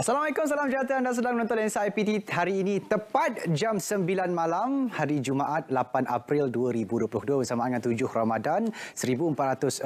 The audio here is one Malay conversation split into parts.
Assalamualaikum, salam sejahtera anda sedang menonton Lensa IPT hari ini tepat jam 9 malam hari Jumaat 8 April 2022 bersama dengan 7 Ramadan 1443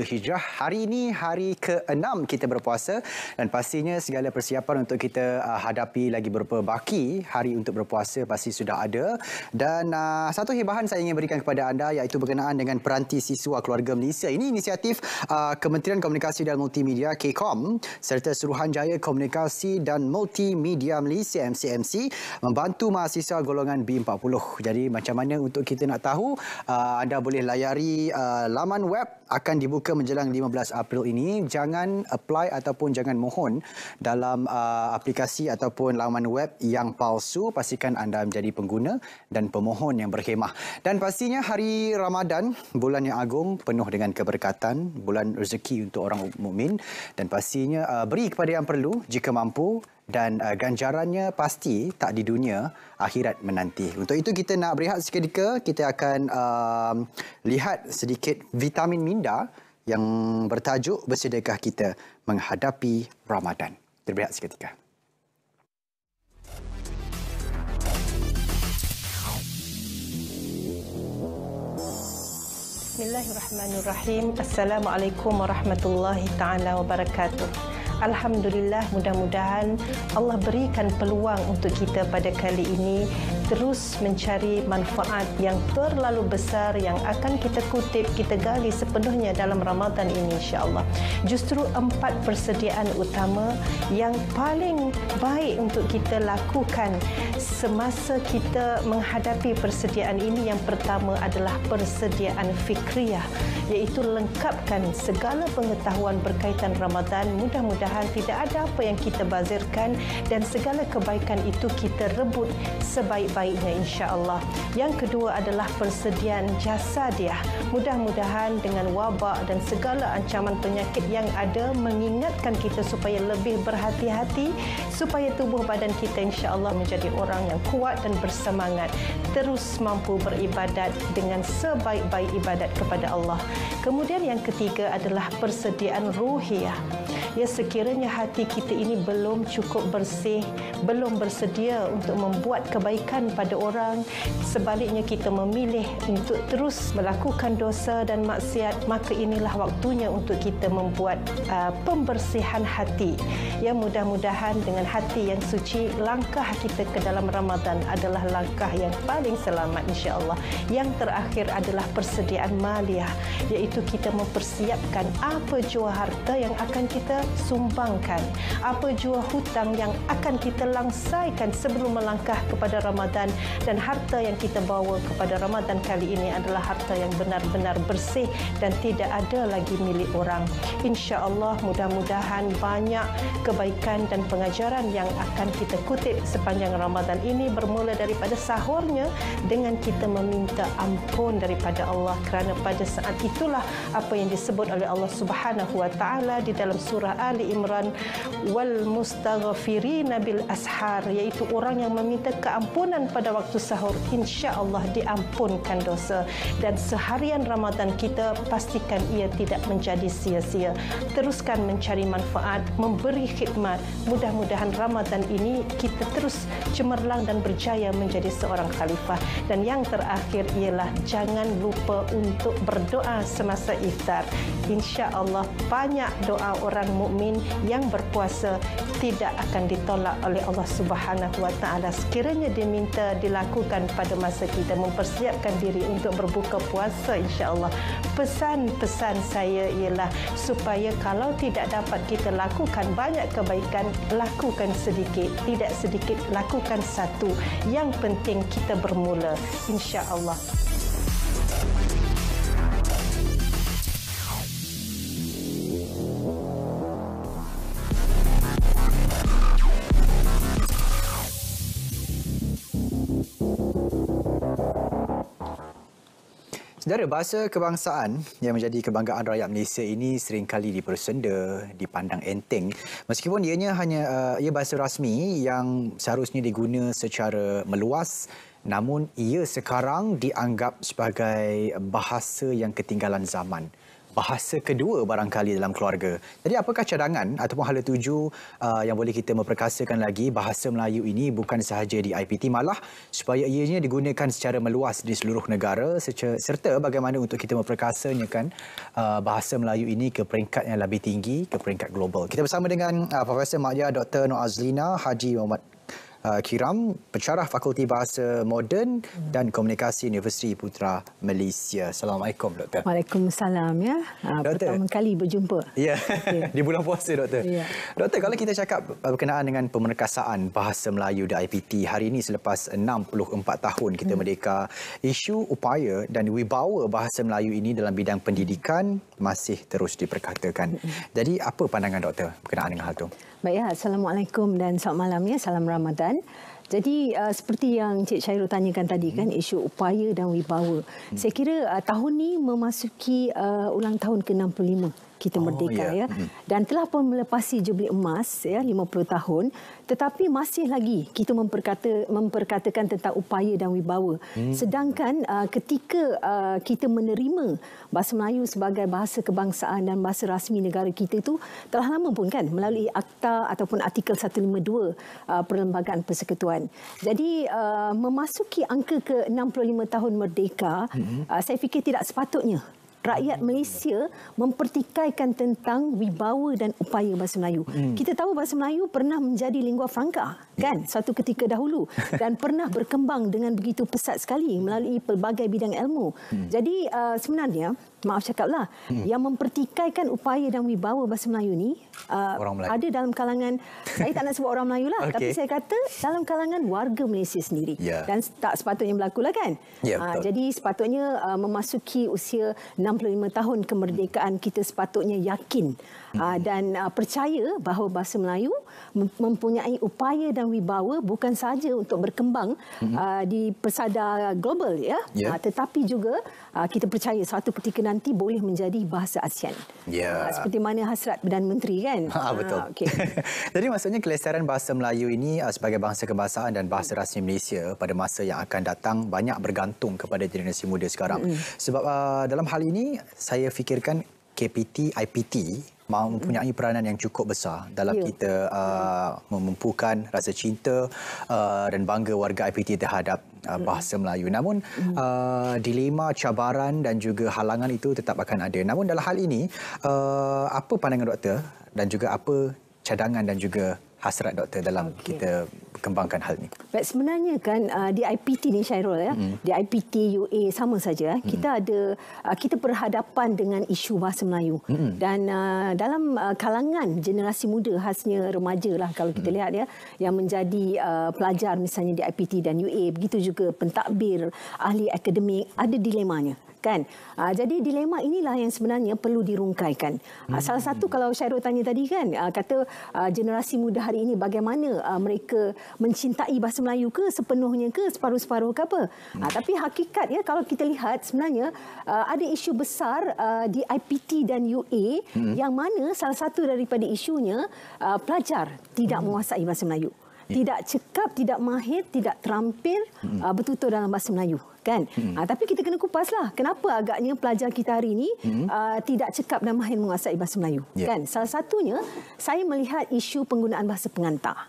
Hijrah. Hari ini hari ke-6 kita berpuasa dan pastinya segala persiapan untuk kita uh, hadapi lagi berapa baki hari untuk berpuasa pasti sudah ada dan uh, satu hebahan saya ingin berikan kepada anda iaitu berkenaan dengan peranti siswa keluarga Malaysia. Ini inisiatif uh, Kementerian Komunikasi dan Multimedia KCOM serta Suruhanjaya Komunikasi Informasi dan Multimedia Malaysia MCMC membantu mahasiswa golongan B40. Jadi macam mana untuk kita nak tahu, uh, anda boleh layari uh, laman web akan dibuka menjelang 15 April ini jangan apply ataupun jangan mohon dalam uh, aplikasi ataupun laman web yang palsu pastikan anda menjadi pengguna dan pemohon yang berkhemah dan pastinya hari Ramadan bulan yang agung penuh dengan keberkatan bulan rezeki untuk orang mukmin dan pastinya uh, beri kepada yang perlu jika mampu dan uh, ganjarannya pasti tak di dunia akhirat menanti. Untuk itu kita nak berehat seketika, kita akan uh, lihat sedikit vitamin minda yang bertajuk bersedekah kita menghadapi Ramadan. Berehat seketika. Bismillahirrahmanirrahim. Assalamualaikum warahmatullahi taala wabarakatuh. Alhamdulillah mudah-mudahan Allah berikan peluang untuk kita pada kali ini terus mencari manfaat yang terlalu besar yang akan kita kutip, kita gali sepenuhnya dalam Ramadan ini insya-Allah. Justru empat persediaan utama yang paling baik untuk kita lakukan semasa kita menghadapi persediaan ini yang pertama adalah persediaan fikriah iaitu lengkapkan segala pengetahuan berkaitan Ramadan mudah-mudahan tidak ada apa yang kita bazirkan dan segala kebaikan itu kita rebut sebaik-baiknya sebaik-baiknya insya-Allah. Yang kedua adalah persediaan jasa dia. Mudah-mudahan dengan wabak dan segala ancaman penyakit yang ada mengingatkan kita supaya lebih berhati-hati supaya tubuh badan kita insya-Allah menjadi orang yang kuat dan bersemangat terus mampu beribadat dengan sebaik-baik ibadat kepada Allah. Kemudian yang ketiga adalah persediaan ruhiah. Ya sekiranya hati kita ini belum cukup bersih, belum bersedia untuk membuat kebaikan pada orang. Sebaliknya kita memilih untuk terus melakukan dosa dan maksiat, maka inilah waktunya untuk kita membuat uh, pembersihan hati. Ya mudah-mudahan dengan hati yang suci, langkah kita ke dalam Ramadan adalah langkah yang paling selamat insya-Allah. Yang terakhir adalah persediaan maliyah, iaitu kita mempersiapkan apa jua harta yang akan kita sumbangkan, apa jua hutang yang akan kita langsaikan sebelum melangkah kepada Ramadan Ramadan dan harta yang kita bawa kepada Ramadan kali ini adalah harta yang benar-benar bersih dan tidak ada lagi milik orang. Insya-Allah mudah-mudahan banyak kebaikan dan pengajaran yang akan kita kutip sepanjang Ramadan ini bermula daripada sahurnya dengan kita meminta ampun daripada Allah kerana pada saat itulah apa yang disebut oleh Allah Subhanahu wa taala di dalam surah Ali Imran wal mustaghfirina bil ashar iaitu orang yang meminta keampunan makan pada waktu sahur insya-Allah diampunkan dosa dan seharian Ramadan kita pastikan ia tidak menjadi sia-sia. Teruskan mencari manfaat, memberi khidmat. Mudah-mudahan Ramadan ini kita terus cemerlang dan berjaya menjadi seorang khalifah. Dan yang terakhir ialah jangan lupa untuk berdoa semasa iftar. Insya-Allah banyak doa orang mukmin yang berpuasa tidak akan ditolak oleh Allah Subhanahu wa taala sekiranya dia minta kita dilakukan pada masa kita mempersiapkan diri untuk berbuka puasa insyaallah. Pesan-pesan saya ialah supaya kalau tidak dapat kita lakukan banyak kebaikan, lakukan sedikit, tidak sedikit lakukan satu. Yang penting kita bermula insyaallah. Allah. Saudara, bahasa kebangsaan yang menjadi kebanggaan rakyat Malaysia ini sering kali dipersenda, dipandang enteng. Meskipun ianya hanya uh, ia bahasa rasmi yang seharusnya diguna secara meluas, namun ia sekarang dianggap sebagai bahasa yang ketinggalan zaman bahasa kedua barangkali dalam keluarga. Jadi apakah cadangan ataupun hala tuju uh, yang boleh kita memperkasakan lagi bahasa Melayu ini bukan sahaja di IPT malah supaya ianya digunakan secara meluas di seluruh negara serta bagaimana untuk kita memperkasanya kan uh, bahasa Melayu ini ke peringkat yang lebih tinggi, ke peringkat global. Kita bersama dengan uh, Profesor Mak Dr. Noazlina Haji Muhammad Uh, Kiram, pencerah Fakulti Bahasa Moden dan Komunikasi Universiti Putra Malaysia. Assalamualaikum doktor. Waalaikumsalam ya. Ah, doktor. Pertama kali berjumpa. Ya. Yeah. Okay. Di bulan puasa doktor. Yeah. Doktor, kalau kita cakap uh, berkenaan dengan pemerkasaan Bahasa Melayu di IPT hari ini selepas 64 tahun kita hmm. merdeka, isu upaya dan wibawa Bahasa Melayu ini dalam bidang pendidikan masih terus diperkatakan. Hmm. Jadi apa pandangan doktor berkenaan dengan hal itu? Baiklah, ya, Assalamualaikum dan selamat malam ya. Salam Ramadan. Jadi uh, seperti yang Cik Syairul tanyakan tadi kan, hmm. kan isu upaya dan wibawa. Hmm. Saya kira uh, tahun ni memasuki uh, ulang tahun ke-65 kita oh, merdeka yeah. ya, ya. Hmm. dan telah pun melepasi jubli emas ya 50 tahun tetapi masih lagi kita memperkata memperkatakan tentang upaya dan wibawa hmm. sedangkan uh, ketika uh, kita menerima bahasa Melayu sebagai bahasa kebangsaan dan bahasa rasmi negara kita itu telah lama pun kan melalui akta ataupun artikel 152 uh, perlembagaan persekutuan jadi uh, memasuki angka ke 65 tahun merdeka hmm. uh, saya fikir tidak sepatutnya rakyat Malaysia mempertikaikan tentang wibawa dan upaya bahasa Melayu. Hmm. Kita tahu bahasa Melayu pernah menjadi lingua franca kan satu ketika dahulu dan pernah berkembang dengan begitu pesat sekali melalui pelbagai bidang ilmu. Hmm. Jadi uh, sebenarnya maaf cakaplah hmm. yang mempertikaikan upaya dan wibawa bahasa Melayu ni uh, ada dalam kalangan saya tak nak sebut orang Melayu lah okay. tapi saya kata dalam kalangan warga Malaysia sendiri yeah. dan tak sepatutnya berlaku lah kan yeah, ya, uh, jadi sepatutnya uh, memasuki usia 65 tahun kemerdekaan hmm. kita sepatutnya yakin uh, dan uh, percaya bahawa bahasa Melayu mempunyai upaya dan wibawa bukan saja untuk berkembang uh, di persada global ya yeah. Ya. uh, tetapi juga uh, kita percaya suatu ketika nanti boleh menjadi bahasa ASEAN. Yeah. Ya. Uh, seperti mana hasrat Perdana Menteri kan? Ha, betul. Uh, okay. Jadi maksudnya kelestarian bahasa Melayu ini uh, sebagai bahasa kebangsaan dan bahasa rasmi Malaysia pada masa yang akan datang banyak bergantung kepada generasi muda sekarang. hmm Sebab uh, dalam hal ini saya fikirkan KPT IPT Mahu hmm. mempunyai peranan yang cukup besar dalam yeah. kita uh, hmm. memumpukan rasa cinta uh, dan bangga warga IPT terhadap uh, hmm. bahasa Melayu. Namun uh, dilema, cabaran dan juga halangan itu tetap akan ada. Namun dalam hal ini, uh, apa pandangan doktor dan juga apa cadangan dan juga hasrat doktor dalam okay. kita kembangkan hal ni. Baik sebenarnya kan uh, di IPT ni Syairul ya. Mm. Di IPT UA sama saja mm. Kita hmm. ada uh, kita berhadapan dengan isu bahasa Melayu. Mm. Dan uh, dalam uh, kalangan generasi muda khasnya remaja lah kalau kita mm. lihat ya yang menjadi uh, pelajar misalnya di IPT dan UA begitu juga pentadbir ahli akademik ada dilemanya. Mm kan uh, jadi dilema inilah yang sebenarnya perlu dirungkaikan uh, hmm. salah satu kalau Syairul tanya tadi kan uh, kata uh, generasi muda hari ini bagaimana uh, mereka mencintai bahasa Melayu ke sepenuhnya ke separuh-separuh ke apa hmm. tapi hakikat ya kalau kita lihat sebenarnya uh, ada isu besar uh, di IPT dan UA hmm. yang mana salah satu daripada isunya uh, pelajar tidak hmm. menguasai bahasa Melayu ya. tidak cekap, tidak mahir, tidak terampil hmm. betul bertutur dalam bahasa Melayu kan? Hmm. Ha, tapi kita kena kupaslah. Kenapa agaknya pelajar kita hari ini hmm. uh, tidak cekap dan mahir menguasai bahasa Melayu? Yeah. Kan? Salah satunya, saya melihat isu penggunaan bahasa pengantar.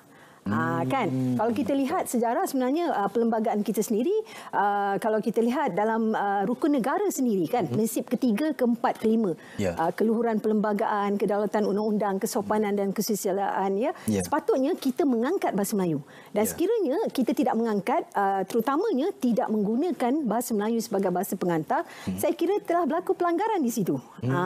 Ah, kan? Hmm. Ha, kan? Kalau kita lihat sejarah sebenarnya uh, perlembagaan kita sendiri, uh, kalau kita lihat dalam uh, rukun negara sendiri kan, hmm. prinsip ketiga, keempat, kelima. Yeah. Ya. Uh, keluhuran perlembagaan, kedaulatan undang-undang, kesopanan dan kesusilaan. Ya? Yeah. Sepatutnya kita mengangkat bahasa Melayu. Dan yeah. sekiranya kita tidak mengangkat, uh, terutamanya tidak menggunakan bahasa Melayu sebagai bahasa pengantar, hmm. saya kira telah berlaku pelanggaran di situ. Hmm. Ha,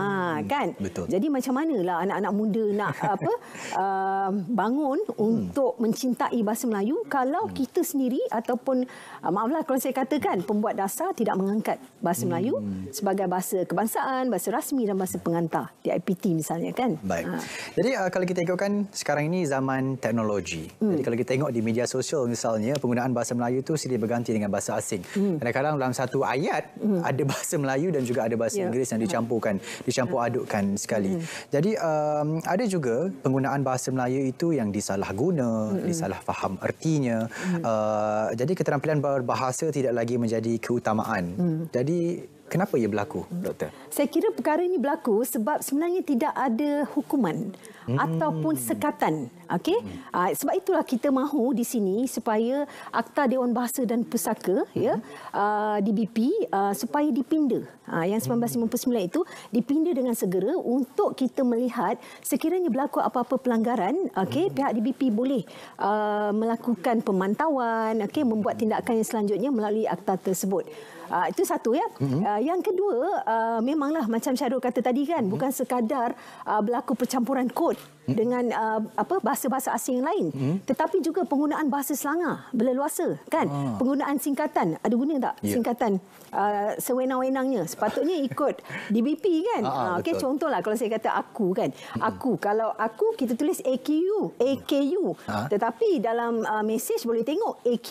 kan? Betul. Jadi macam manalah anak-anak muda nak apa uh, bangun hmm. untuk hmm mencintai bahasa Melayu kalau hmm. kita sendiri ataupun ah, maaflah kalau saya katakan pembuat dasar tidak mengangkat bahasa hmm. Melayu sebagai bahasa kebangsaan, bahasa rasmi dan bahasa pengantar di IPT misalnya kan. Baik. Ha. Jadi ah, kalau kita ikutkan sekarang ini zaman teknologi. Hmm. Jadi kalau kita tengok di media sosial misalnya penggunaan bahasa Melayu tu sering berganti dengan bahasa asing. Hmm. Kadang-kadang dalam satu ayat hmm. ada bahasa Melayu dan juga ada bahasa ya. Inggeris yang ha. dicampurkan, dicampur ha. adukkan sekali. Hmm. Jadi um, ada juga penggunaan bahasa Melayu itu yang disalahguna, hmm mm-hmm. disalah faham ertinya. Mm-hmm. Uh, jadi keterampilan berbahasa tidak lagi menjadi keutamaan. Mm-hmm. Jadi Kenapa ia berlaku, Doktor? Saya kira perkara ini berlaku sebab sebenarnya tidak ada hukuman hmm. ataupun sekatan. okay? Hmm. Uh, sebab itulah kita mahu di sini supaya Akta Dewan Bahasa dan Pusaka hmm. ya, uh, ah, DBP uh, ah, supaya dipinda. Uh, yang 1959 hmm. itu dipinda dengan segera untuk kita melihat sekiranya berlaku apa-apa pelanggaran, okay? hmm. pihak DBP boleh uh, melakukan pemantauan, okay? membuat hmm. tindakan yang selanjutnya melalui akta tersebut. Uh, itu satu ya. Mm-hmm. Uh, yang kedua, uh, memanglah macam Syarul kata tadi kan, mm-hmm. bukan sekadar uh, berlaku percampuran kod Hmm? dengan uh, apa bahasa-bahasa asing yang lain hmm? tetapi juga penggunaan bahasa Selangor berleluasa kan ah. penggunaan singkatan ada guna tak yeah. singkatan uh, sewenang-wenangnya sepatutnya ikut DBP kan ah, ah, ah okey contohlah kalau saya kata aku kan hmm. aku kalau aku kita tulis AKU AKU ah. tetapi dalam uh, mesej boleh tengok AQ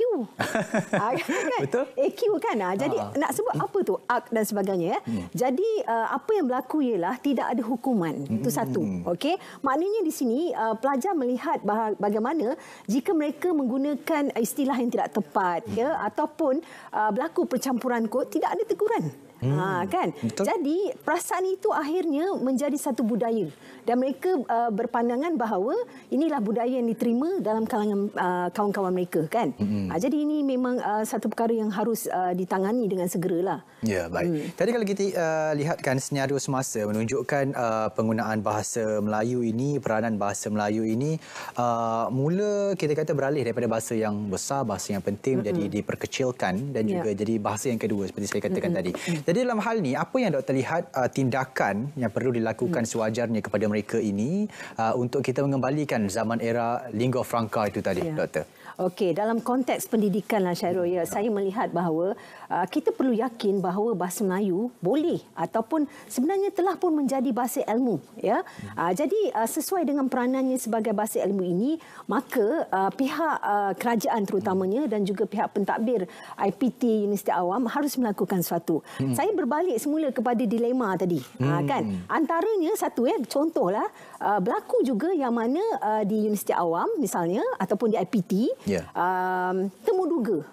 ah, kan? betul AQ kan ah. jadi ah. ah. nak sebut hmm. apa tu ak dan sebagainya ya hmm. jadi uh, apa yang berlaku ialah tidak ada hukuman hmm. itu satu hmm. okey maknanya di sini uh, pelajar melihat bagaimana jika mereka menggunakan istilah yang tidak tepat hmm. ya ataupun uh, berlaku percampuran kod tidak ada teguran. Hmm. Ha kan? Jadi perasaan itu akhirnya menjadi satu budaya dan mereka uh, berpandangan bahawa inilah budaya yang diterima dalam kalangan uh, kawan-kawan uh, mereka kan. Mm-hmm. Uh, jadi ini memang uh, satu perkara yang harus uh, ditangani dengan segeralah. Ya, baik. Mm. Tadi kalau kita uh, lihatkan senario semasa menunjukkan uh, penggunaan bahasa Melayu ini, peranan bahasa Melayu ini uh, mula kita kata beralih daripada bahasa yang besar, bahasa yang penting menjadi mm-hmm. diperkecilkan dan ya. juga jadi bahasa yang kedua seperti saya katakan mm-hmm. tadi. Jadi dalam hal ini apa yang doktor lihat uh, tindakan yang perlu dilakukan mm-hmm. sewajarnya kepada mereka ini uh, untuk kita mengembalikan zaman era lingua franca itu tadi, yeah. Doktor. Okey, dalam konteks pendidikan lah Syairul, ya, ya, saya melihat bahawa uh, kita perlu yakin bahawa bahasa Melayu boleh ataupun sebenarnya telah pun menjadi bahasa ilmu. ya. Hmm. Uh, jadi uh, sesuai dengan peranannya sebagai bahasa ilmu ini, maka uh, pihak uh, kerajaan terutamanya hmm. dan juga pihak pentadbir IPT Universiti Awam harus melakukan sesuatu. Hmm. Saya berbalik semula kepada dilema tadi. Uh, hmm. Uh, kan? Antaranya satu, ya, contohlah uh, berlaku juga yang mana uh, di Universiti Awam misalnya ataupun di IPT, yeah. um, temuduga.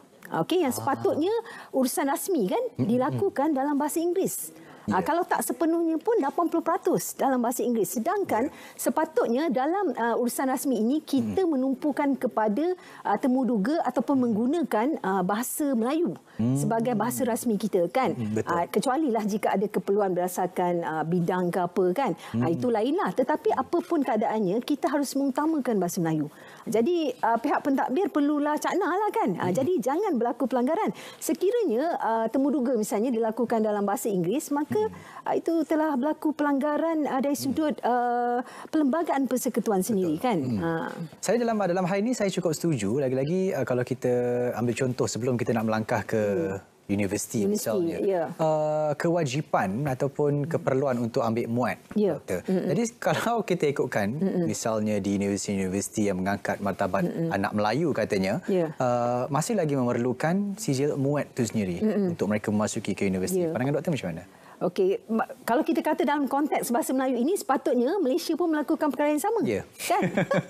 okay. yang sepatutnya urusan rasmi kan dilakukan dalam bahasa Inggeris. Yeah. Ya. Kalau tak sepenuhnya pun 80% dalam bahasa Inggeris. Sedangkan yeah. sepatutnya dalam uh, urusan rasmi ini kita hmm. menumpukan kepada uh, temuduga ataupun mm. menggunakan uh, bahasa Melayu hmm. sebagai bahasa rasmi kita kan. Hmm, uh, Kecuali lah jika ada keperluan berdasarkan uh, bidang ke apa kan. Hmm. Uh, itu lainlah. Tetapi apapun keadaannya kita harus mengutamakan bahasa Melayu. Jadi uh, pihak pentadbir perlulah cakna lah kan. Uh, hmm. Jadi jangan berlaku pelanggaran. Sekiranya uh, temuduga misalnya dilakukan dalam bahasa Inggeris, maka hmm. uh, itu telah berlaku pelanggaran uh, dari hmm. sudut hmm. uh, perlembagaan persekutuan Betul. sendiri kan. Hmm. Uh. Saya dalam dalam hal ini saya cukup setuju. Lagi-lagi uh, kalau kita ambil contoh sebelum kita nak melangkah ke hmm universiti misalnya yeah. uh, kewajipan ataupun keperluan untuk ambil muat yeah. jadi kalau kita ikutkan Mm-mm. misalnya di universiti-universiti yang mengangkat martabat Mm-mm. anak Melayu katanya yeah. uh, masih lagi memerlukan sijil muat itu sendiri Mm-mm. untuk mereka memasuki ke universiti yeah. pandangan doktor macam mana? Okey, kalau kita kata dalam konteks bahasa Melayu ini sepatutnya Malaysia pun melakukan perkara yang sama. Yeah. Kan?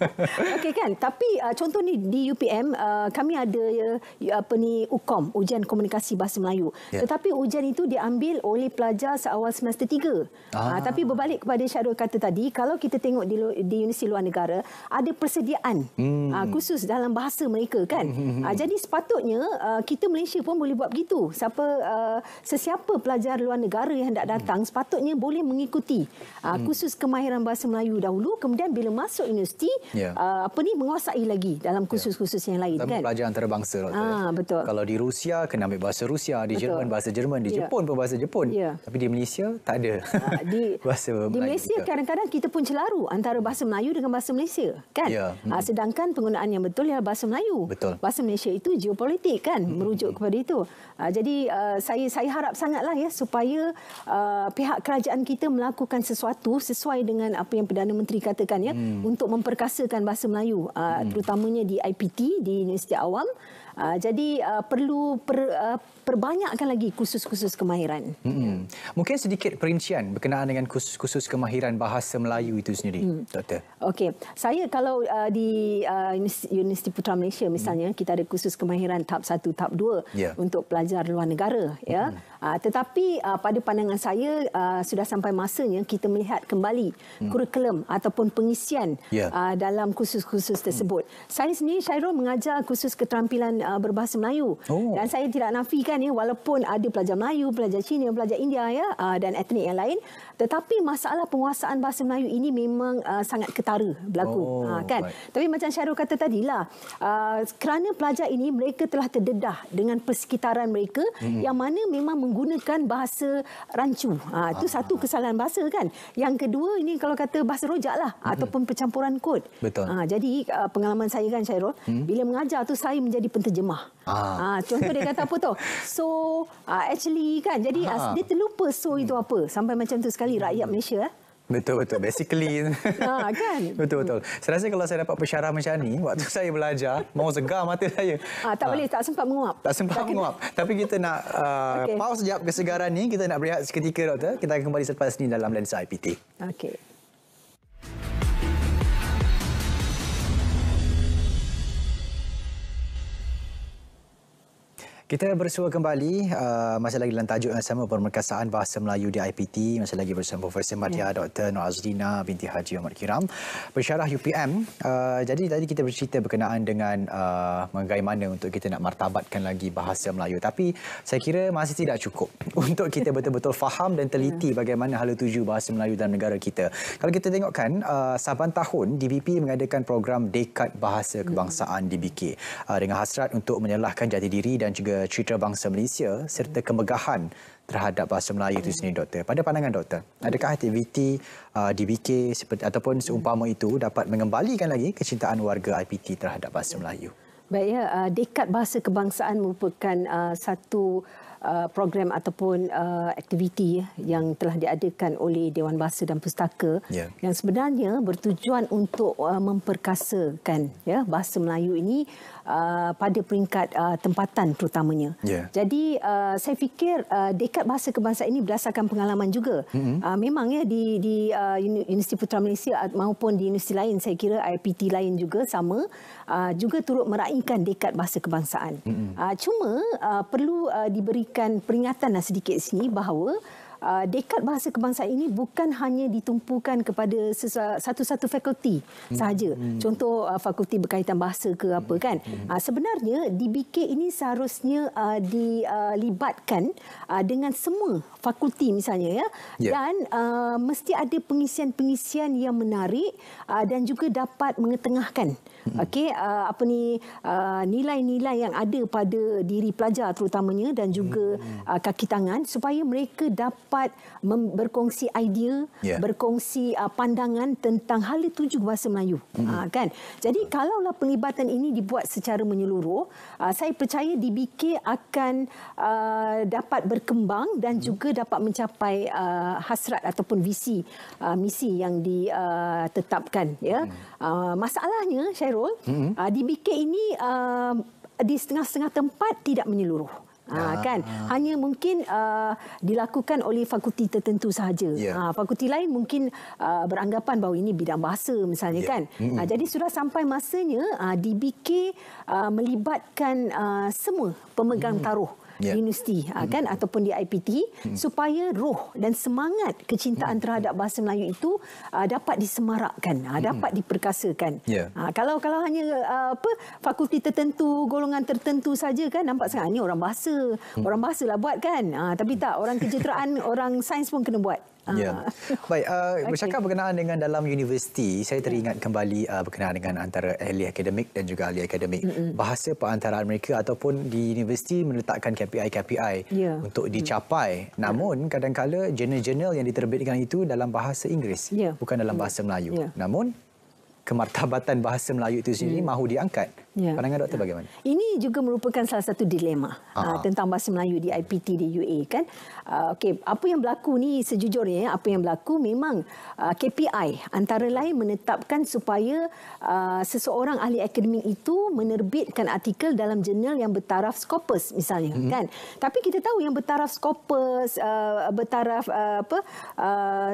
Okey kan? Tapi uh, contoh ni di UPM uh, kami ada uh, apa ni UKOM, ujian komunikasi bahasa Melayu. Yeah. Tetapi ujian itu diambil oleh pelajar seawal semester 3. Ah. Uh, tapi berbalik kepada Syarul kata tadi, kalau kita tengok di, di universiti luar negara ada persediaan hmm. uh, khusus dalam bahasa mereka kan. Hmm. Uh, jadi sepatutnya uh, kita Malaysia pun boleh buat begitu. Siapa uh, sesiapa pelajar luar negara yang hendak hmm. datang sepatutnya boleh mengikuti uh, hmm. khusus kemahiran bahasa Melayu dahulu kemudian bila masuk universiti yeah. uh, apa ni menguasai lagi dalam khusus-khusus yang lain dalam kan pelajar antarabangsa lah, ah, betul kalau di Rusia kena ambil bahasa Rusia di betul. Jerman bahasa Jerman di yeah. Jepun pun bahasa Jepun yeah. tapi di Malaysia tak ada ah, di, bahasa di Malaysia kadang-kadang kita pun celaru antara bahasa Melayu dengan bahasa Malaysia kan yeah. Ya, hmm. uh, sedangkan penggunaan yang betul ialah bahasa Melayu betul. bahasa Malaysia itu geopolitik kan hmm. merujuk kepada itu uh, jadi uh, saya saya harap sangatlah ya supaya uh, pihak kerajaan kita melakukan sesuatu sesuai dengan apa yang Perdana Menteri katakan ya hmm. untuk memperkasakan bahasa Melayu uh, hmm. terutamanya di IPT di Universiti Awam uh, jadi uh, perlu per, uh, perbanyakkan lagi kursus-kursus kemahiran. Hmm. Mungkin sedikit perincian berkenaan dengan kursus-kursus kemahiran bahasa Melayu itu sendiri hmm. doktor. Okey. Saya kalau uh, di uh, Universiti Putra Malaysia misalnya hmm. kita ada kursus kemahiran tahap 1 tahap 2 yeah. untuk pelajar luar negara ya. hmm. ya. Ah, tetapi uh, pada pandangan saya uh, sudah sampai masanya kita melihat kembali hmm. kurikulum ataupun pengisian yeah. Ya. uh, dalam kursus-kursus hmm. tersebut. Hmm. Saya sendiri Syairul mengajar kursus keterampilan uh, berbahasa Melayu oh. dan saya tidak nafikan ya walaupun ada pelajar Melayu, pelajar Cina, pelajar India ya uh, dan etnik yang lain tetapi masalah penguasaan bahasa Melayu ini memang uh, sangat ketara berlaku oh, uh, kan. Baik. Tapi macam Syairul kata tadilah uh, kerana pelajar ini mereka telah terdedah dengan persekitaran mereka hmm. yang mana memang menggunakan bahasa rancu. Ha, itu ha. satu kesalahan bahasa kan. Yang kedua ini kalau kata bahasa rojak lah. Hmm. Ataupun pencampuran kod. Betul. Ha, jadi uh, pengalaman saya kan Syairul. Hmm. Bila mengajar tu saya menjadi penterjemah. Ha. Ha, contoh dia kata apa tu? So uh, actually kan. Jadi ha. dia terlupa so itu apa. Sampai macam tu sekali rakyat Malaysia. Eh. Betul betul. Basically. Ha kan? Betul betul. Saya rasa kalau saya dapat pesyarah macam ni waktu saya belajar, mau segar mata saya. Ha, tak ha. boleh, tak sempat menguap. Tak sempat tak menguap. Kena. Tapi kita nak uh, okay. pause sekejap kesegaran ni, kita nak berehat seketika doktor. Kita akan kembali selepas ni dalam lensa IPT. Okey. Kita bersua kembali uh, masih lagi dalam tajuk yang sama pemerkasaan bahasa Melayu di IPT masih lagi bersama Profesor Madya yeah. Dr. Nur Azlina binti Haji Omar Kiram pensyarah UPM uh, jadi tadi kita bercerita berkenaan dengan bagaimana uh, untuk kita nak martabatkan lagi bahasa Melayu tapi saya kira masih tidak cukup untuk kita betul-betul faham dan teliti yeah. bagaimana hala tuju bahasa Melayu dalam negara kita kalau kita tengokkan uh, saban tahun DBP mengadakan program dekad bahasa kebangsaan DBK uh, dengan hasrat untuk menyelahkan jati diri dan juga citra bangsa Malaysia serta hmm. kemegahan terhadap bahasa Melayu itu hmm. sendiri doktor. Pada pandangan doktor, adakah aktiviti uh, DBK seperti ataupun hmm. seumpama itu dapat mengembalikan lagi kecintaan warga IPT terhadap bahasa Melayu? Baik ya, uh, dekat bahasa kebangsaan merupakan uh, satu uh, program ataupun uh, aktiviti yang telah diadakan oleh Dewan Bahasa dan Pustaka yeah. yang sebenarnya bertujuan untuk uh, memperkasakan ya bahasa Melayu ini Uh, pada peringkat uh, tempatan terutamanya. Yeah. Jadi uh, saya fikir uh, dekat bahasa kebangsaan ini berdasarkan pengalaman juga. Mm -hmm. uh, memang ya di di uh, Universiti Putra Malaysia maupun di universiti lain saya kira IPT lain juga sama uh, juga turut meraihkan dekat bahasa kebangsaan. Mm -hmm. uh, cuma uh, perlu uh, diberikan peringatan lah sedikit sini bahawa Ah, dekat bahasa kebangsaan ini bukan hanya ditumpukan kepada satu-satu fakulti hmm. sahaja. Hmm. Contoh ah, fakulti berkaitan bahasa ke apa kan. Hmm. hmm. Ah, sebenarnya DBK ini seharusnya uh, dilibatkan uh, dengan semua fakulti misalnya ya. Yeah. Dan uh, mesti ada pengisian-pengisian yang menarik uh, dan juga dapat mengetengahkan Hmm. okey uh, apa ni uh, nilai-nilai yang ada pada diri pelajar terutamanya dan juga hmm. uh, kaki tangan supaya mereka dapat berkongsi idea yeah. berkongsi uh, pandangan tentang hala tuju bahasa Melayu hmm. uh, kan jadi hmm. kalaulah pelibatan ini dibuat secara menyeluruh uh, saya percaya DBK akan uh, dapat berkembang dan hmm. juga dapat mencapai uh, hasrat ataupun visi uh, misi yang ditetapkan uh, ya yeah? hmm. Ah, masalahnya Syairul, mm-hmm. uh, ah, DBK ini uh, di setengah-setengah tempat tidak menyeluruh. Ha, kan hanya mungkin uh, dilakukan oleh fakulti tertentu sahaja. Yeah. Ya. Ha, fakulti lain mungkin uh, beranggapan bahawa ini bidang bahasa misalnya yeah. kan. Mm-hmm. Ha, jadi sudah sampai masanya uh, DBK uh, melibatkan uh, semua pemegang mm-hmm. taruh yeah. universiti mm. kan ataupun di IPT mm. supaya roh dan semangat kecintaan mm. terhadap bahasa Melayu itu uh, dapat disemarakkan mm. dapat diperkasakan yeah. uh, kalau kalau hanya uh, apa fakulti tertentu golongan tertentu saja kan nampak sangat ni orang bahasa mm. orang bahasa lah buat kan uh, tapi tak orang kejuruteraan orang sains pun kena buat Ya. Ah. Baik, uh, okay. bercakap berkenaan dengan dalam universiti, saya ya. teringat yeah. kembali uh, berkenaan dengan antara ahli akademik dan juga ahli akademik. Mm-hmm. Bahasa perantaraan mereka ataupun di universiti meletakkan KPI-KPI yeah. untuk mm. dicapai. Mm. Namun, ya. kadang-kadang jurnal-jurnal yang diterbitkan itu dalam bahasa Inggeris, yeah. bukan dalam mm. bahasa yeah. Melayu. Yeah. Namun, kemartabatan bahasa Melayu itu sendiri hmm. mahu diangkat. Ya. Pandangan doktor bagaimana? Ini juga merupakan salah satu dilema uh, tentang bahasa Melayu di IPT di UA kan. Uh, ah, okay. apa yang berlaku ni sejujurnya ya, apa yang berlaku memang KPI antara lain menetapkan supaya seseorang ahli akademik itu menerbitkan artikel dalam jurnal yang bertaraf Scopus misalnya hmm. kan. Tapi kita tahu yang bertaraf Scopus bertaraf apa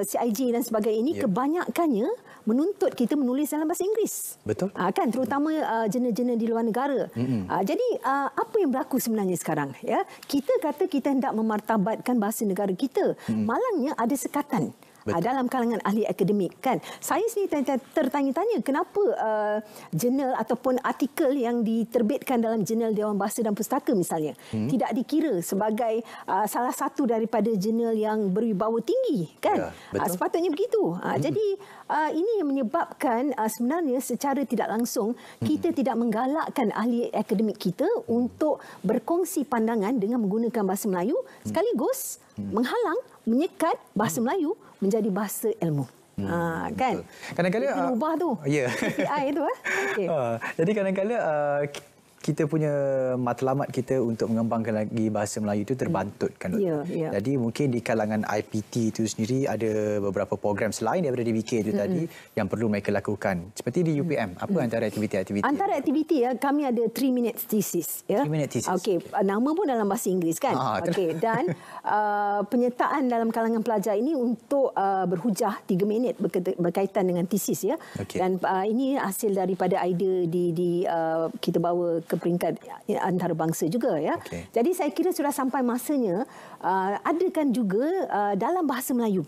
CIG dan sebagainya ini ya. kebanyakannya menuntut kita menulis dalam bahasa Inggeris. Betul. Uh, kan terutama uh, ah, jenis-jenis di luar negara. Uh, jadi uh, apa yang berlaku sebenarnya sekarang? Ya, kita kata kita hendak memartabatkan bahasa negara kita. Mm-mm. Malangnya ada sekatan. mm Betul. Ah, dalam kalangan ahli akademik kan. Saya sendiri tertanya-tanya kenapa uh, jurnal ataupun artikel yang diterbitkan dalam jurnal Dewan Bahasa dan Pustaka misalnya hmm. tidak dikira sebagai uh, salah satu daripada jurnal yang berwibawa tinggi kan. Ya, uh, sepatutnya begitu. Uh, hmm. Jadi uh, ini yang menyebabkan uh, sebenarnya secara tidak langsung kita hmm. tidak menggalakkan ahli akademik kita hmm. untuk berkongsi pandangan dengan menggunakan bahasa Melayu hmm. sekaligus hmm. menghalang menyekat bahasa hmm. Melayu menjadi bahasa ilmu. Hmm, ha, kan? Kadang-kadang... Uh, ubah tu. Ya. Yeah. KPI tu. Eh? Okay. Uh, ah, jadi kadang-kadang... Uh, kita punya matlamat kita untuk mengembangkan lagi bahasa Melayu itu terbantut kan. Yeah, yeah. Ya. Jadi mungkin di kalangan IPT itu sendiri ada beberapa program selain daripada DBK itu mm-hmm. tadi yang perlu mereka lakukan. Seperti di UPM, apa mm-hmm. antara aktiviti-aktiviti? Antara aktiviti ya, kami ada 3 minute thesis ya. 3 minute thesis. Okey, okay. nama pun dalam bahasa Inggeris kan. Ah, Okey, dan uh, penyertaan dalam kalangan pelajar ini untuk uh, berhujah 3 minit berkaitan dengan thesis ya. Okay. Dan uh, ini hasil daripada idea di di uh, kita bawa ke peringkat antarabangsa juga ya. Okay. Jadi saya kira sudah sampai masanya uh, adakan juga uh, dalam bahasa Melayu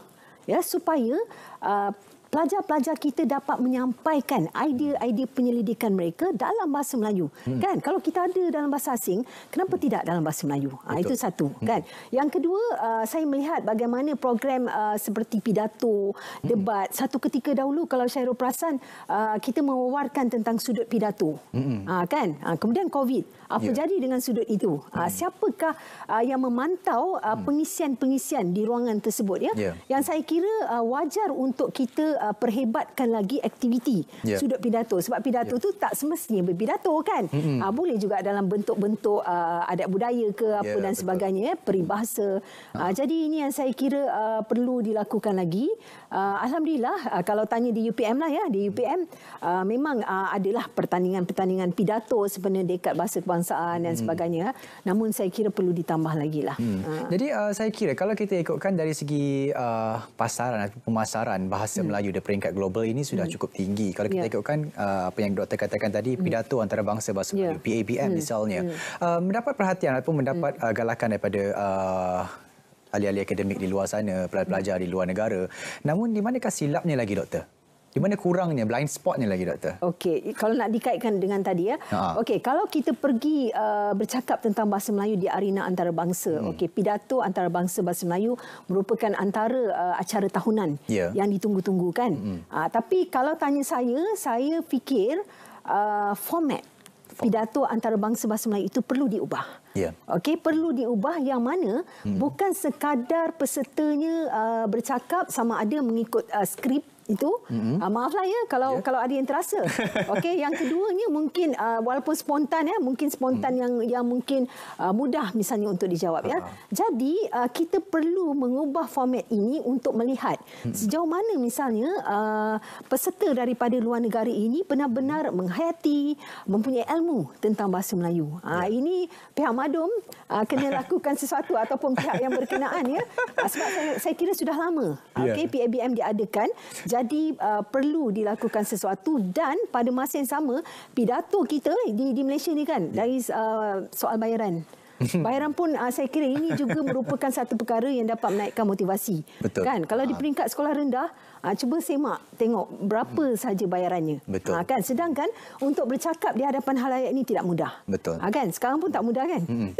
ya supaya uh, pelajar-pelajar kita dapat menyampaikan idea-idea penyelidikan mereka dalam bahasa Melayu. Hmm. Kan? Kalau kita ada dalam bahasa asing, kenapa hmm. tidak dalam bahasa Melayu? Ha, itu satu. Hmm. kan? Yang kedua, uh, saya melihat bagaimana program uh, seperti pidato, hmm. debat. Hmm. Satu ketika dahulu, kalau Syairul perasan, uh, kita mewawarkan tentang sudut pidato. Hmm. Ha, kan? Ha, kemudian COVID apa yeah. jadi dengan sudut itu uh, siapakah ah, yang memantau ah, hmm. pengisian-pengisian di ruangan tersebut ya yeah. yang saya kira wajar untuk kita perhebatkan lagi aktiviti yeah. sudut pidato sebab pidato yeah. tu tak semestinya berpidato kan mm-hmm. boleh juga dalam bentuk-bentuk adat budaya ke apa yeah, dan betul. sebagainya ya? peribahasa uh jadi ini yang saya kira perlu dilakukan lagi alhamdulillah kalau tanya di UPM lah ya di UPM hmm. memang adalah pertandingan-pertandingan pidato sebenarnya dekat bahasa Kebangsaan kebangsaan dan hmm. sebagainya. Namun saya kira perlu ditambah lagi lah. Hmm. Uh. Jadi uh, saya kira kalau kita ikutkan dari segi uh, pasaran atau pemasaran bahasa hmm. Melayu di peringkat global ini sudah hmm. cukup tinggi. Kalau kita yeah. ikutkan uh, apa yang doktor katakan tadi hmm. pidato antara antarabangsa bahasa ya. Melayu PABM hmm. misalnya hmm. Uh, mendapat perhatian ataupun mendapat hmm. uh, galakan daripada uh, ahli-ahli akademik di luar sana, pelajar-pelajar di luar negara. Namun di manakah silapnya lagi doktor? Di mana kurangnya blind spotnya lagi doktor? Okey, kalau nak dikaitkan dengan tadi ya. Ha. Okey, kalau kita pergi uh, bercakap tentang bahasa Melayu di arena antarabangsa. Hmm. Okey, pidato antarabangsa bahasa Melayu merupakan antara uh, acara tahunan yeah. yang ditunggu-tunggu kan. Hmm. Uh, tapi kalau tanya saya, saya fikir uh, format pidato antarabangsa bahasa Melayu itu perlu diubah. Ya. Yeah. Okey, perlu diubah yang mana hmm. bukan sekadar pesertanya uh, bercakap sama ada mengikut uh, skrip itu mm -hmm. uh, ah, maaflah ya kalau yeah. kalau ada yang terasa okey yang keduanya mungkin uh, walaupun spontan ya mungkin spontan mm. yang yang mungkin uh, mudah misalnya untuk dijawab uh -huh. ya jadi uh, kita perlu mengubah format ini untuk melihat mm -hmm. sejauh mana misalnya uh, peserta daripada luar negara ini benar-benar mm. menghayati mempunyai ilmu tentang bahasa Melayu yeah. uh, ya. ini pihak madum uh, kena lakukan sesuatu ataupun pihak yang berkenaan ya uh, sebab saya, saya kira sudah lama yeah. okey PABM diadakan jadi uh, perlu dilakukan sesuatu dan pada masa yang sama pidato kita di, di Malaysia ni kan dari uh, soal bayaran. Bayaran pun uh, saya kira ini juga merupakan satu perkara yang dapat menaikkan motivasi. Betul. Kan kalau di ah. peringkat sekolah rendah Ha, cuba semak tengok berapa hmm. saja bayarannya. Betul. Ha, kan? Sedangkan untuk bercakap di hadapan halayak ini tidak mudah. Betul. Ha, kan? Sekarang pun tak mudah kan? Hmm.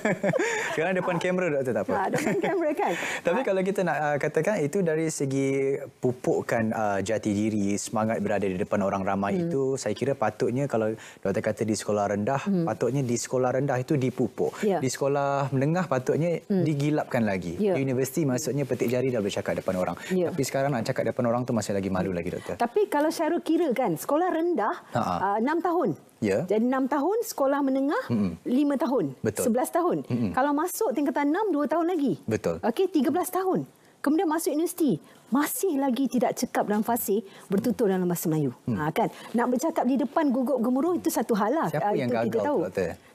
Sekarang depan kamera tak apa. Ha, depan kamera kan? Tapi ha. kalau kita nak uh, katakan itu dari segi pupukkan uh, jati diri, semangat berada di depan orang ramai hmm. itu saya kira patutnya kalau doktor kata di sekolah rendah, hmm. patutnya di sekolah rendah itu dipupuk. Ya. Di sekolah menengah patutnya hmm. digilapkan lagi. Ya. Di universiti maksudnya petik jari dah bercakap depan orang. Ya. Tapi sekarang nak cakap kat depan orang tu masih lagi malu lagi doktor. Tapi kalau saya kira kan sekolah rendah uh, ah, 6 tahun. Ya. Jadi 6 tahun sekolah menengah mm -mm. 5 tahun. Betul. 11 tahun. Mm -mm. Kalau masuk tingkatan 6 2 tahun lagi. Betul. Okey 13 mm tahun. Kemudian masuk universiti masih lagi tidak cekap dan fasih bertutur dalam bahasa Melayu. Mm. Ha, kan. Nak bercakap di depan gugup gemuruh itu satu hal lah. Siapa uh, yang gagal tahu?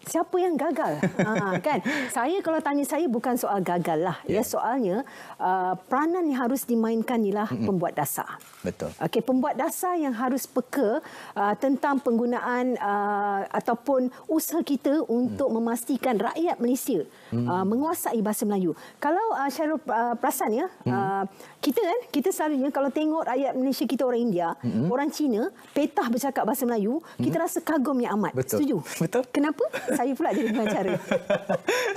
siapa yang gagal ha, kan saya kalau tanya saya bukan soal gagal lah yeah. ya soalnya uh, peranan yang harus dimainkan ialah mm -mm. pembuat dasar betul okey pembuat dasar yang harus peka uh, tentang penggunaan uh, ataupun usaha kita untuk mm. memastikan rakyat Malaysia uh, mm. uh, menguasai bahasa Melayu kalau uh, Syarul uh, perasan ya mm. uh, kita kan kita selalunya kalau tengok rakyat Malaysia kita orang India mm -hmm. orang Cina petah bercakap bahasa Melayu mm -hmm. kita rasa kagumnya amat betul. setuju betul kenapa saya pula jadi pengacara.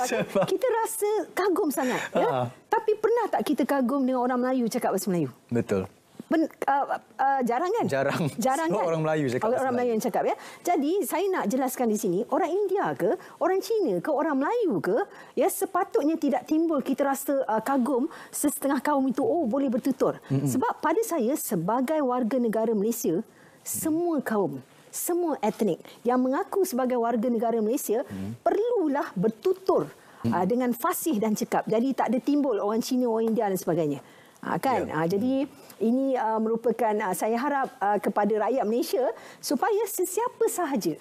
Okay. Kita rasa kagum sangat. Ya? Ah. Tapi pernah tak kita kagum dengan orang Melayu cakap bahasa Melayu? Betul. Pen, uh, ah, uh, ah, jarang kan? Jarang. Jarang kan? Orang Melayu cakap. Orang Melayu yang cakap ya. Jadi saya nak jelaskan di sini, orang India ke, orang Cina ke, orang Melayu ke, ya sepatutnya tidak timbul kita rasa uh, kagum sesetengah kaum itu oh boleh bertutur. Mm-hmm. Sebab pada saya sebagai warga negara Malaysia, semua kaum semua etnik yang mengaku sebagai warga negara Malaysia hmm. perlulah bertutur hmm. uh, dengan fasih dan cekap. Jadi tak ada timbul orang Cina, orang India dan sebagainya. Ha, kan? Ya. Ha, jadi ini uh, merupakan uh, saya harap uh, kepada rakyat Malaysia supaya sesiapa sahaja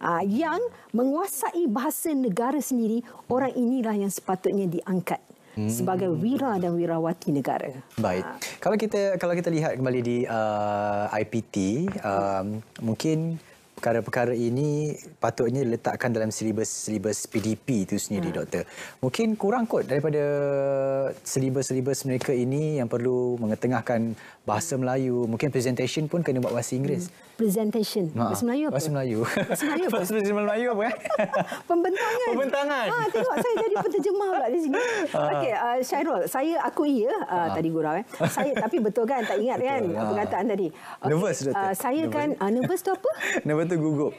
uh, yang menguasai bahasa negara sendiri, orang inilah yang sepatutnya diangkat Hmm. sebagai wira dan wirawati negara. Baik. Ha. Kalau kita kalau kita lihat kembali di uh, IPT, um, mungkin perkara-perkara ini patutnya diletakkan dalam silibus-silibus PDP itu sendiri, ha. Doktor. Mungkin kurang kot daripada silibus-silibus mereka ini yang perlu mengetengahkan bahasa Melayu, mungkin presentation pun kena buat bahasa Inggeris. Presentation. Ha. Bahasa Melayu apa? Bahasa Melayu. Bahasa Melayu. Bahasa Melayu apa? Eh? Pembentangan. Pembentangan. Ha, tengok saya jadi penterjemah pula di sini. Ha. Okey, uh, Syairul, saya aku iya uh, ah, ha. tadi gurau eh. Saya tapi betul kan tak ingat kan ha. perkataan tadi. Okay, nervous uh, saya nervous. kan uh, nervous tu apa? nervous tu gugup.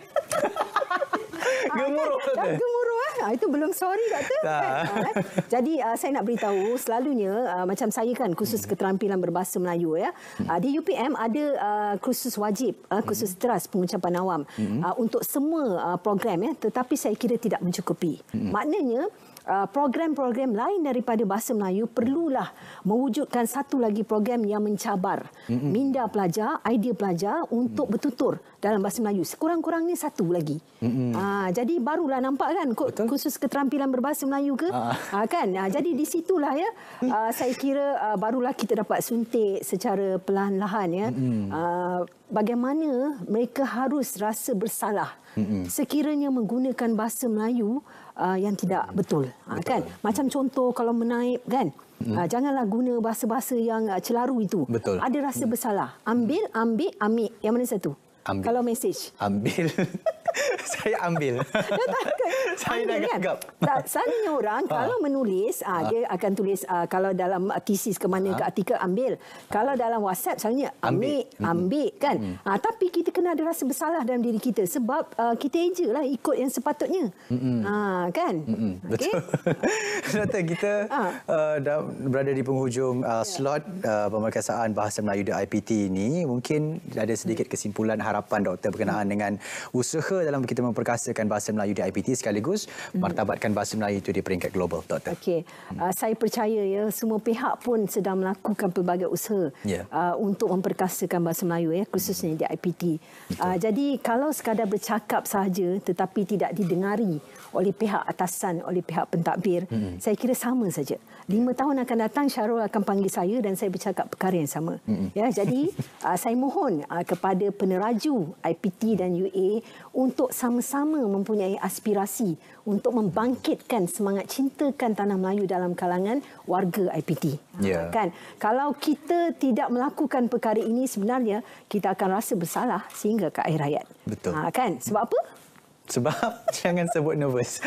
Ah, kan? gemuruh kan, gemuruh eh? Ah, itu belum sorry doktor kan? Ah, eh? jadi uh, saya nak beritahu selalunya uh, macam saya kan khusus keterampilan berbahasa Melayu ya uh, di UPM ada uh, khusus wajib uh, khusus teras pengucapan awam uh, untuk semua uh, program ya tetapi saya kira tidak mencukupi mm-hmm. maknanya Ah, program-program lain daripada Bahasa Melayu perlulah mewujudkan satu lagi program yang mencabar minda pelajar, idea pelajar untuk mm. bertutur dalam Bahasa Melayu. Sekurang-kurangnya satu lagi. Aa, ah, jadi barulah nampak kan khusus keterampilan berbahasa Melayu ke? Aa, ah. kan? Aa, jadi di situlah ya, mm. saya kira barulah kita dapat suntik secara perlahan-lahan. Ya. Bagaimana mereka harus rasa bersalah sekiranya menggunakan Bahasa Melayu uh, yang tidak betul, betul. Uh, kan macam contoh kalau menaip kan Hmm. Ah, janganlah guna bahasa-bahasa yang celaru itu. Betul. Ada rasa hmm. bersalah. Ambil, ambil, ambil. Yang mana satu? ambil. Kalau message. Ambil. saya ambil. Dah takkan. Saya dah gagap. Kan? Tak, orang ha. kalau menulis, ah, ha. dia akan tulis uh, kalau dalam thesis ke mana ha. ke artikel, ambil. Kalau dalam WhatsApp, saya ambil. Ambil, ambil kan. hmm Ha, tapi kita kena ada rasa bersalah dalam diri kita sebab uh, kita je lah ikut yang sepatutnya. hmm Ha, kan? hmm Okay? Betul. Kata kita ha. uh, dah berada di penghujung uh, slot uh, pemerkasaan Bahasa Melayu di IPT ini, mungkin ada sedikit kesimpulan harapan doktor berkenaan dengan usaha dalam kita memperkasakan bahasa Melayu di IPT sekaligus hmm. martabatkan bahasa Melayu itu di peringkat global doktor. Okey. Uh, saya percaya ya semua pihak pun sedang melakukan pelbagai usaha yeah. uh, untuk memperkasakan bahasa Melayu ya khususnya di IPT. Uh, jadi kalau sekadar bercakap saja tetapi tidak didengari oleh pihak atasan, oleh pihak pentadbir. Hmm. Saya kira sama saja. Lima ya. tahun akan datang, Syarul akan panggil saya dan saya bercakap perkara yang sama. Hmm. Ya, jadi uh, saya mohon uh, kepada peneraju IPT dan UA untuk sama-sama mempunyai aspirasi untuk membangkitkan semangat cintakan tanah Melayu dalam kalangan warga IPT. Yeah. Ya. Kan? Kalau kita tidak melakukan perkara ini sebenarnya kita akan rasa bersalah sehingga ke akhir hayat. Betul. Ha, kan? Sebab apa? Sebab jangan sebut nervous.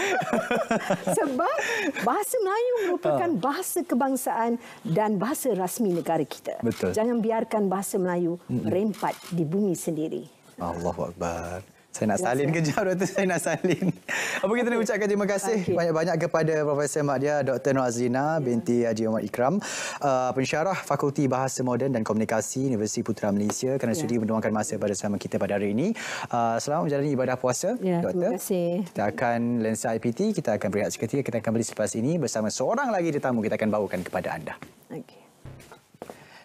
Sebab bahasa Melayu merupakan ah. bahasa kebangsaan dan bahasa rasmi negara kita. Betul. Jangan biarkan bahasa Melayu merempat di bumi sendiri. Allahuakbar. Saya nak ya, salin kejap doktor, saya nak salin. Apa kita okay. nak ucapkan terima kasih okay. banyak-banyak kepada Profesor Mahdia Dr. Noazina ya. binti Haji Ahmad Ikram, uh, pensyarah Fakulti Bahasa Moden dan Komunikasi Universiti Putra Malaysia kerana yeah. sudi menduangkan masa pada sama kita pada hari ini. Uh, selamat menjalani ibadah puasa, yeah, ya, doktor. Terima kasih. Kita akan lensa IPT, kita akan berehat seketika, kita akan kembali selepas ini bersama seorang lagi tetamu kita akan bawakan kepada anda. Okay.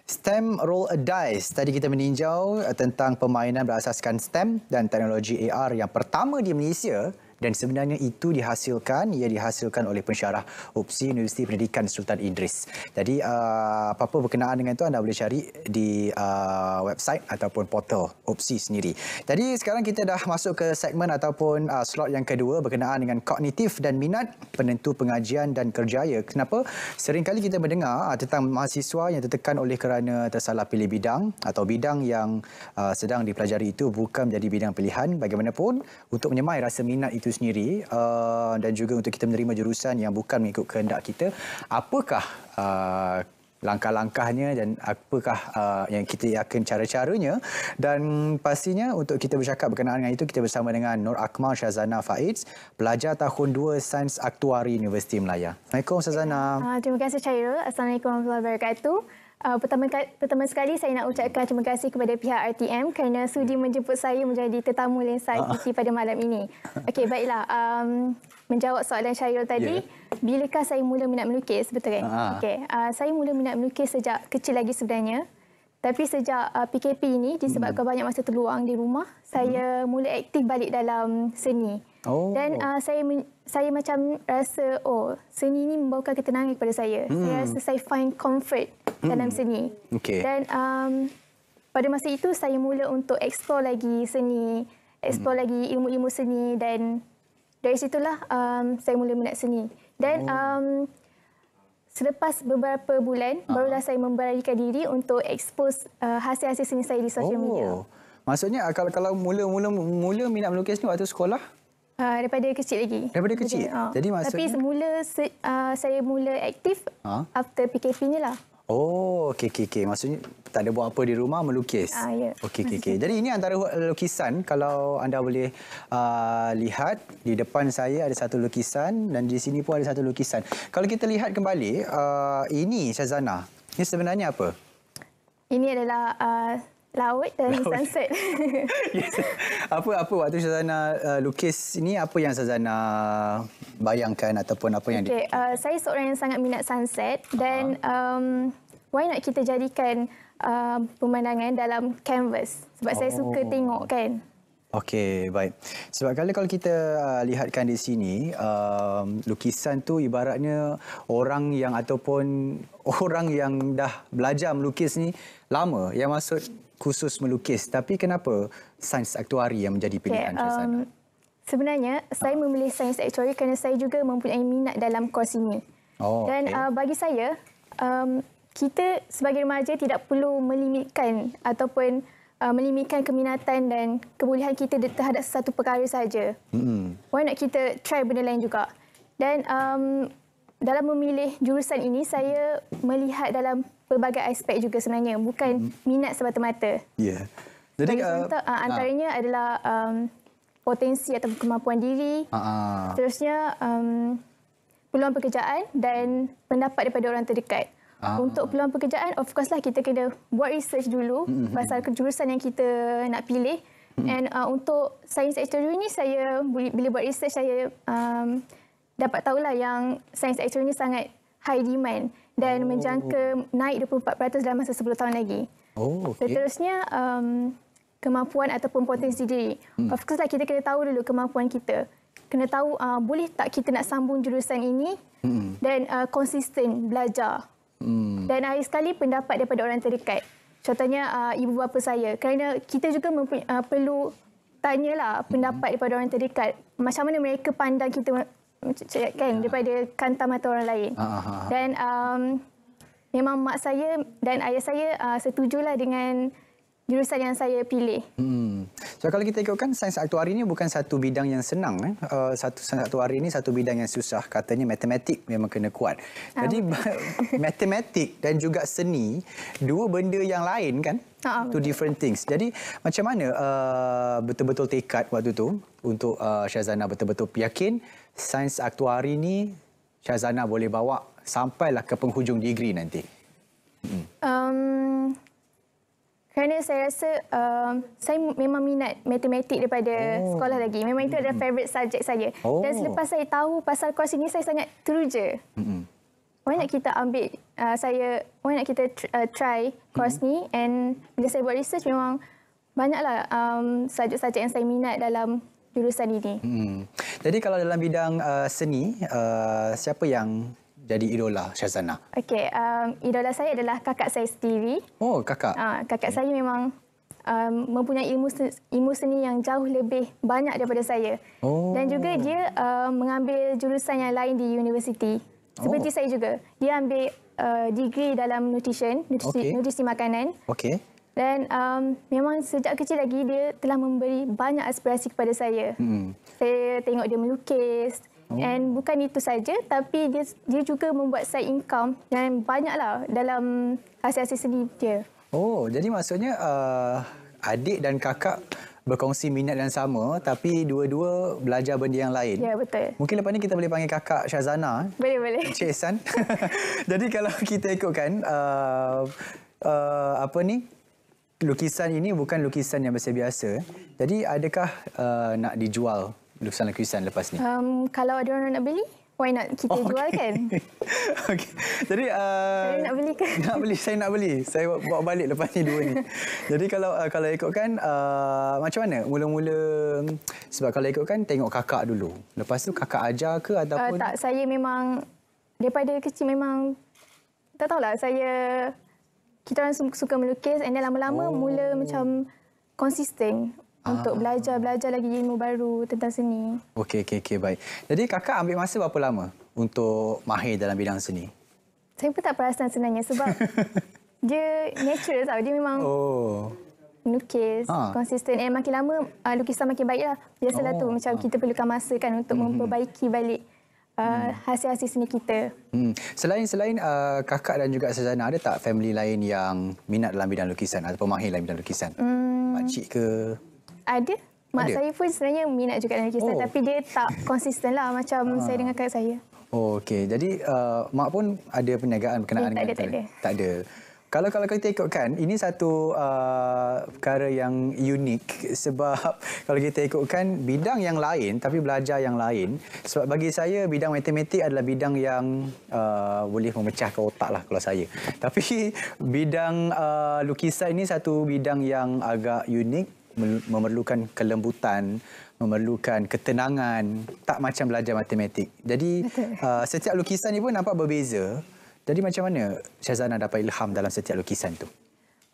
STEM Roll a Dice. Tadi kita meninjau tentang permainan berasaskan STEM dan teknologi AR yang pertama di Malaysia dan sebenarnya itu dihasilkan ia dihasilkan oleh pensyarah UPSI Universiti Pendidikan Sultan Idris. Jadi uh, apa-apa uh, berkenaan dengan itu anda boleh cari di uh, website ataupun portal UPSI sendiri. Jadi sekarang kita dah masuk ke segmen ataupun uh, slot yang kedua berkenaan dengan kognitif dan minat penentu pengajian dan kerjaya. Kenapa? sering kali kita mendengar uh, tentang mahasiswa yang tertekan oleh kerana tersalah pilih bidang atau bidang yang uh, sedang dipelajari itu bukan menjadi bidang pilihan bagaimanapun untuk menyemai rasa minat itu itu sendiri uh, dan juga untuk kita menerima jurusan yang bukan mengikut kehendak kita, apakah uh, langkah-langkahnya dan apakah uh, yang kita yakin cara-caranya dan pastinya untuk kita bercakap berkenaan dengan itu kita bersama dengan Nur Akmal Shazana Faiz pelajar tahun 2 Sains Aktuari Universiti Melayu. Assalamualaikum Shazana. Uh, terima kasih Chairul. Assalamualaikum warahmatullahi wabarakatuh. Uh, pertama, pertama sekali saya nak ucapkan terima kasih kepada pihak RTM kerana sudi ya. menjemput saya menjadi tetamu lensa ah. IPT uh. pada malam ini. Okey, baiklah. Um, menjawab soalan Syairul tadi, yeah. bilakah saya mula minat melukis sebetulnya? Kan? Uh. Okey, uh, saya mula minat melukis sejak kecil lagi sebenarnya. Tapi sejak uh, PKP ini disebabkan hmm. banyak masa terluang di rumah, saya hmm. mula aktif balik dalam seni. Oh. Dan uh, saya saya macam rasa oh seni ini membawakan ketenangan kepada saya. Hmm. Saya rasa saya find comfort hmm. dalam seni. Okay. Dan um, pada masa itu saya mula untuk explore lagi seni, explore hmm. lagi ilmu-ilmu seni dan dari situlah um, saya mula minat seni. Dan oh. um, selepas beberapa bulan uh-huh. barulah saya memberanikan diri untuk expose uh, hasil-hasil seni saya di social oh. media. Maksudnya kalau kalau mula-mula mula minat melukis ni waktu sekolah? Uh, daripada kecil lagi. Daripada kecil? Jadi, uh. Ah, Jadi maksudnya... Tapi semula se, uh, saya mula aktif huh? Ha? after PKP ni lah. Oh, okey, okey, okey. Maksudnya tak ada buat apa di rumah, melukis. Ah, ya. Okey, okey, okey. Jadi ini antara lukisan. Kalau anda boleh uh, lihat, di depan saya ada satu lukisan dan di sini pun ada satu lukisan. Kalau kita lihat kembali, uh, ini Syazana. Ini sebenarnya apa? Ini adalah... Uh... Laut dan Laut. sunset. yes. Ya. Apa apa waktu Sazana uh, lukis ini apa yang Sazana bayangkan ataupun apa yang Okey, uh, saya seorang yang sangat minat sunset dan uh-huh. um why not kita jadikan uh, pemandangan dalam canvas sebab oh. saya suka tengok kan. Okey, baik. Sebab kali kalau kita uh, lihatkan di sini, um, lukisan tu ibaratnya orang yang ataupun orang yang dah belajar melukis ni lama yang maksud khusus melukis tapi kenapa sains aktuari yang menjadi pilihan okay, Syazana? Um, sebenarnya saya memilih sains aktuari kerana saya juga mempunyai minat dalam kursus ini. Oh, Dan okay. uh, bagi saya um, kita sebagai remaja tidak perlu melimitkan ataupun Uh, melimitkan keminatan dan kebolehan kita terhadap satu perkara saja. Hmm. Why not kita try benda lain juga? Dan um, dalam memilih jurusan ini, saya melihat dalam pelbagai aspek juga sebenarnya bukan hmm. minat semata-mata. Ya. Yeah. Jadi contoh, uh, ah, antaranya uh, adalah um, potensi atau kemampuan diri. Uh, ah, uh. Terusnya um, peluang pekerjaan dan pendapat daripada orang terdekat. Uh, Untuk peluang pekerjaan of course lah kita kena buat research dulu uh, pasal jurusan yang kita nak pilih. Mm-hmm. And uh, untuk sains elektronik ini saya bila buat research saya um, dapat lah yang sains elektronik ini sangat high demand dan oh. menjangka naik 24% dalam masa 10 tahun lagi. Oh, okay. Seterusnya, um, kemampuan ataupun potensi diri. Hmm. Of course, lah, kita kena tahu dulu kemampuan kita. Kena tahu uh, boleh tak kita nak sambung jurusan ini hmm. dan uh, konsisten belajar. Hmm. Dan akhir sekali, pendapat daripada orang terdekat. Contohnya, uh, ibu bapa saya. Kerana kita juga mempuny- uh, perlu tanyalah pendapat hmm. daripada orang terdekat. Macam mana mereka pandang kita kan yeah. daripada kantar mata orang lain. Uh-huh. Dan um, memang mak saya dan ayah saya uh, setujulah dengan jurusan yang saya pilih. Hmm. So kalau kita ikutkan sains aktuari ini bukan satu bidang yang senang eh. Uh, satu sains aktuari ini satu bidang yang susah katanya matematik memang kena kuat. Jadi um. matematik dan juga seni dua benda yang lain kan? Uh-huh. Two different things. Jadi macam mana uh, betul-betul tekad waktu tu untuk uh, Syazana betul-betul yakin sains aktuari ni Syazana boleh bawa sampailah ke penghujung degree nanti? Hmm. Um, kerana saya rasa um, saya memang minat matematik daripada oh. sekolah lagi. Memang itu adalah hmm. favorite subjek saya. Oh. Dan selepas saya tahu pasal kursus ini, saya sangat teruja. Hmm. Why nak kita ambil uh, saya, why nak kita uh, try kursus ni, And bila saya buat research, memang banyaklah um, subject-subject yang saya minat dalam jurusan ini. Hmm. Jadi kalau dalam bidang uh, seni, uh, siapa yang jadi idola Syazana? Okey, um, idola saya adalah kakak saya sendiri. Oh, kakak. Uh, kakak okay. saya memang um, mempunyai ilmu seni, ilmu seni yang jauh lebih banyak daripada saya. Oh. Dan juga dia um, mengambil jurusan yang lain di universiti. Seperti oh. saya juga. Dia ambil uh, degree dalam nutrition, nutrisi, okay. nutrisi makanan. Okey. Dan um, memang sejak kecil lagi dia telah memberi banyak aspirasi kepada saya. Hmm. Saya tengok dia melukis. Oh. And bukan itu saja, tapi dia dia juga membuat saya income yang banyaklah dalam hasil-hasil seni dia. Oh, jadi maksudnya uh, adik dan kakak berkongsi minat yang sama tapi dua-dua belajar benda yang lain. Ya, betul. Mungkin lepas ni kita boleh panggil kakak Shazana. Eh? Boleh, boleh. Encik Ehsan. jadi kalau kita ikutkan, uh, uh, apa ni, lukisan ini bukan lukisan yang biasa. biasa eh. Jadi adakah uh, nak dijual lukisan-lukisan lepas ni? Um, kalau ada orang nak beli, why not kita oh, jual okay. kan? okay. Jadi uh, saya nak beli kan? Nak beli, saya nak beli. Saya bawa balik lepas ni dua ni. Jadi kalau uh, kalau ikutkan uh, macam mana? Mula-mula sebab kalau ikut kan, tengok kakak dulu. Lepas tu kakak ajar ke uh, ataupun uh, Tak, saya memang daripada kecil memang tak tahulah saya kita orang suka melukis and lama-lama oh. mula macam konsisten ah. untuk belajar belajar lagi ilmu baru tentang seni. Okey okey okey baik. Jadi kakak ambil masa berapa lama untuk mahir dalam bidang seni? Saya pun tak perasan sebenarnya sebab dia natural tau. Dia memang oh. lukis, ha. konsisten. Dan makin lama uh, lukisan makin baiklah. Biasalah oh. tu macam ha. kita perlukan masa kan untuk hmm memperbaiki balik uh, hasil-hasil seni kita. Hmm. Selain selain uh, kakak dan juga Sazana, ada tak family lain yang minat dalam bidang lukisan atau mahir dalam bidang lukisan? Hmm. Makcik ke? Ada. Mak ada. saya pun sebenarnya minat juga dalam lukisan oh. tapi dia tak konsisten lah macam ah. saya dengan kakak saya. Oh, okay. Jadi uh, mak pun ada perniagaan berkenaan eh, dengan ada, tak, tak eh? ada. Tak ada. Kalau kalau kita ikutkan, ini satu uh, perkara yang unik sebab kalau kita ikutkan bidang yang lain tapi belajar yang lain. Sebab bagi saya bidang matematik adalah bidang yang uh, boleh memecahkan otak lah kalau saya. Tapi bidang uh, lukisan ini satu bidang yang agak unik memerlukan kelembutan, memerlukan ketenangan, tak macam belajar matematik. Jadi uh, setiap lukisan ini pun nampak berbeza. Jadi macam mana Syazana dapat ilham dalam setiap lukisan tu?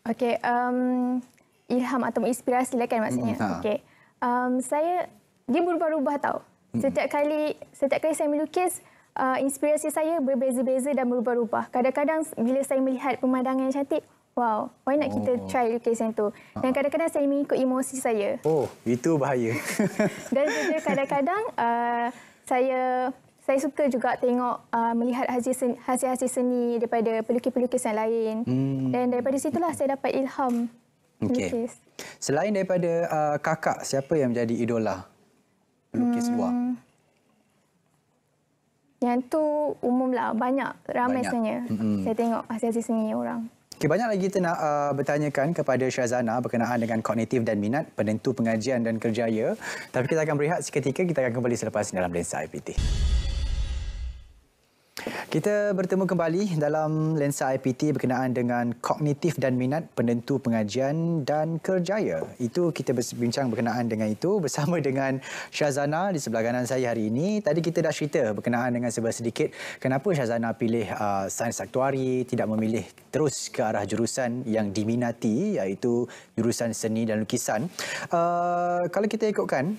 Okey, um, ilham atau inspirasi lah kan maksudnya. Hmm, ha. Okey. Um, saya dia berubah-ubah tau. Hmm. Setiap kali setiap kali saya melukis uh, inspirasi saya berbeza-beza dan berubah-ubah. Kadang-kadang bila saya melihat pemandangan yang cantik, wow, why not kita oh. try lukis yang tu. Dan ha. kadang-kadang saya mengikut emosi saya. Oh, itu bahaya. dan juga kadang-kadang uh, saya saya suka juga tengok uh, melihat hasil-hasil seni, seni daripada pelukis-pelukis yang lain. Hmm. Dan daripada situlah saya dapat ilham. lukis. Selain daripada uh, kakak, siapa yang menjadi idola pelukis hmm. luar? Yang tu umumlah banyak ramai sebenarnya. Hmm. Saya tengok hasil-hasil seni orang. Okay, banyak lagi kita nak uh, bertanyakan kepada Syazana berkenaan dengan kognitif dan minat, penentu pengajian dan kerjaya. Tapi kita akan berehat seketika, kita akan kembali selepas dalam lensa IPT. Kita bertemu kembali dalam lensa IPT berkenaan dengan kognitif dan minat penentu pengajian dan kerjaya. Itu kita bincang berkenaan dengan itu bersama dengan Syazana di sebelah kanan saya hari ini. Tadi kita dah cerita berkenaan dengan sedikit kenapa Syazana pilih uh, sains aktuari, tidak memilih terus ke arah jurusan yang diminati iaitu jurusan seni dan lukisan. Uh, kalau kita ikutkan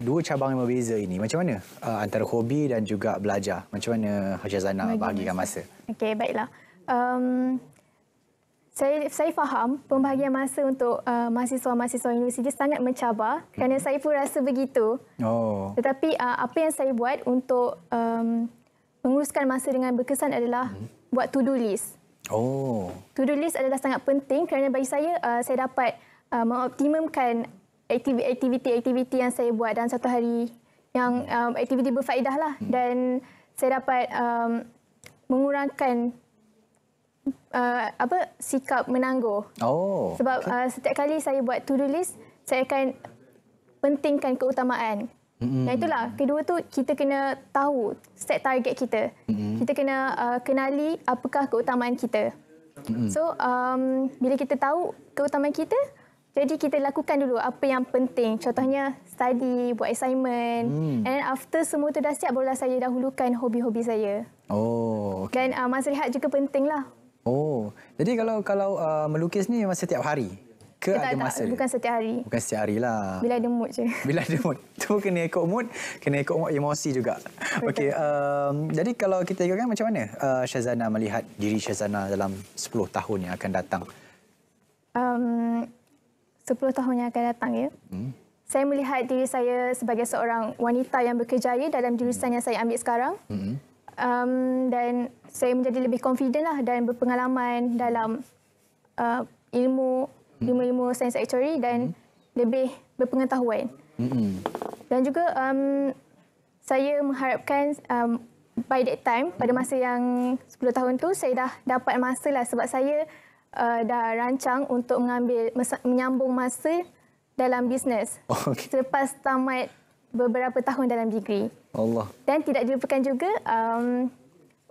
dua cabang yang berbeza ini macam mana uh, antara hobi dan juga belajar macam mana Hajah Zana Bagi bahagikan masa, masa? okey baiklah um, saya saya faham pembahagian masa untuk uh, mahasiswa-mahasiswa universiti sangat mencabar hmm. kerana saya pun rasa begitu oh tetapi uh, apa yang saya buat untuk um, menguruskan masa dengan berkesan adalah hmm. buat to-do list oh to-do list adalah sangat penting kerana bagi saya uh, saya dapat uh, mengoptimumkan aktiviti-aktiviti yang saya buat dalam satu hari yang hmm. um, aktiviti berfaedah lah hmm. dan saya dapat um, mengurangkan uh, apa sikap menangguh. Oh. Sebab okay. uh, setiap kali saya buat to-do list, saya akan pentingkan keutamaan. Mm-hmm. Yang itulah kedua tu kita kena tahu set target kita. hmm Kita kena uh, kenali apakah keutamaan kita. hmm So um, bila kita tahu keutamaan kita, jadi kita lakukan dulu apa yang penting. Contohnya study, buat assignment. Hmm. And after semua tu dah siap barulah saya dahulukan hobi-hobi saya. Oh. Okay. Dan uh, masa rehat juga pentinglah. Oh. Jadi kalau kalau uh, melukis ni masa setiap hari ke eh, ada tak, masa? bukan setiap hari. Bukan setiap hari lah. Bila ada mood je. Bila ada mood. Tu kena ikut mood, kena ikut mood emosi juga. Okey, um, jadi kalau kita ikutkan macam mana? Uh, ah, Syazana melihat diri Syazana dalam 10 tahun yang akan datang. Um, 10 tahun yang akan datang ya. Hmm. Saya melihat diri saya sebagai seorang wanita yang berkejaya dalam jurusan hmm. yang saya ambil sekarang. Hmm. Um, dan saya menjadi lebih confident lah dan berpengalaman dalam uh, ilmu hmm. ilmu-ilmu hmm. sains actuary dan hmm. lebih berpengetahuan. Hmm. Dan juga um, saya mengharapkan um, by that time pada masa yang 10 tahun tu saya dah dapat masa lah sebab saya uh, dah rancang untuk mengambil menyambung masa dalam bisnes okay. selepas tamat beberapa tahun dalam degree. Allah. Dan tidak dilupakan juga um,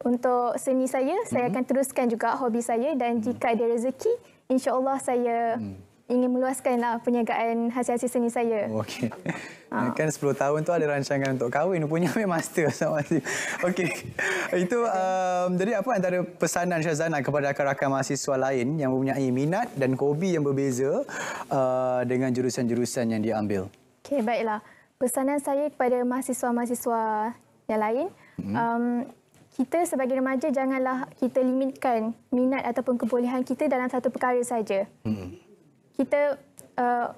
untuk seni saya, mm-hmm. saya akan teruskan juga hobi saya dan jika ada rezeki, insya-Allah saya mm ingin meluaskanlah perniagaan hasil-hasil seni saya. Okey. Ha. Kan 10 tahun tu ada rancangan untuk kahwin punya ambil master sama dia. Okey. Itu um, jadi apa antara pesanan Syazana kepada rakan-rakan mahasiswa lain yang mempunyai minat dan hobi yang berbeza uh, dengan jurusan-jurusan yang dia ambil. Okey, baiklah. Pesanan saya kepada mahasiswa-mahasiswa yang lain, hmm. um, kita sebagai remaja janganlah kita limitkan minat ataupun kebolehan kita dalam satu perkara saja. Hmm kita uh,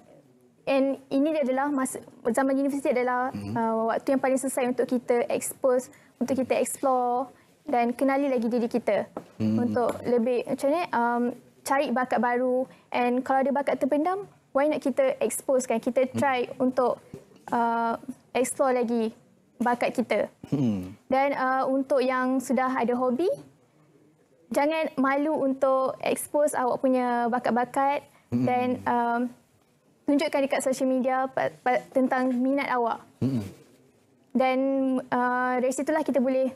and ini adalah masa zaman universiti adalah mhm. uh, waktu yang paling selesai untuk kita expose untuk kita explore dan kenali lagi diri kita hmm. untuk lebih macam ni um, cari bakat baru and kalau ada bakat terpendam why not kita expose kan kita mhm. try hmm. untuk uh, explore lagi bakat kita hmm. dan uh, untuk yang sudah ada hobi jangan malu untuk expose awak punya bakat-bakat dan um, tunjukkan dekat social media tentang minat awak. Dan uh, dari situlah kita boleh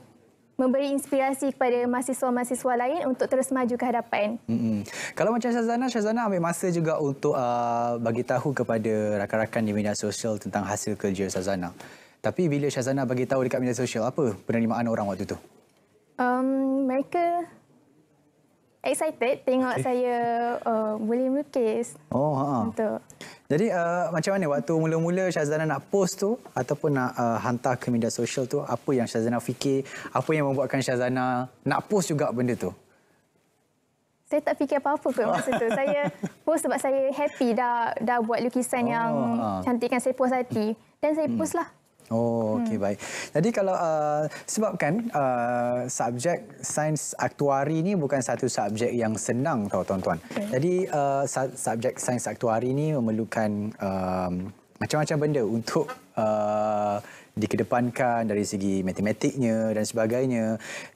memberi inspirasi kepada mahasiswa-mahasiswa lain untuk terus maju ke hadapan. Hmm. Kalau macam Syazana, Syazana ambil masa juga untuk uh, bagi tahu kepada rakan-rakan di media sosial tentang hasil kerja Syazana. Tapi bila Syazana bagi tahu dekat media sosial apa penerimaan orang waktu tu? Um, mereka excited tengok okay. Eh. saya uh, boleh melukis. Oh, ha. Untuk. Ha. Jadi uh, macam mana waktu mula-mula Syazana nak post tu ataupun nak uh, hantar ke media sosial tu, apa yang Syazana fikir, apa yang membuatkan Syazana nak post juga benda tu? Saya tak fikir apa-apa kot masa tu. Saya post sebab saya happy dah dah buat lukisan oh, yang ha. cantik saya puas hati. Dan saya hmm. post lah. Oh, hmm. okey baik. Jadi kalau uh, sebabkan uh, subjek sains aktuari ni bukan satu subjek yang senang tau tuan-tuan. Okay. Jadi uh, subjek sains aktuari ni memerlukan um, macam-macam uh, benda untuk uh, dikedepankan dari segi matematiknya dan sebagainya.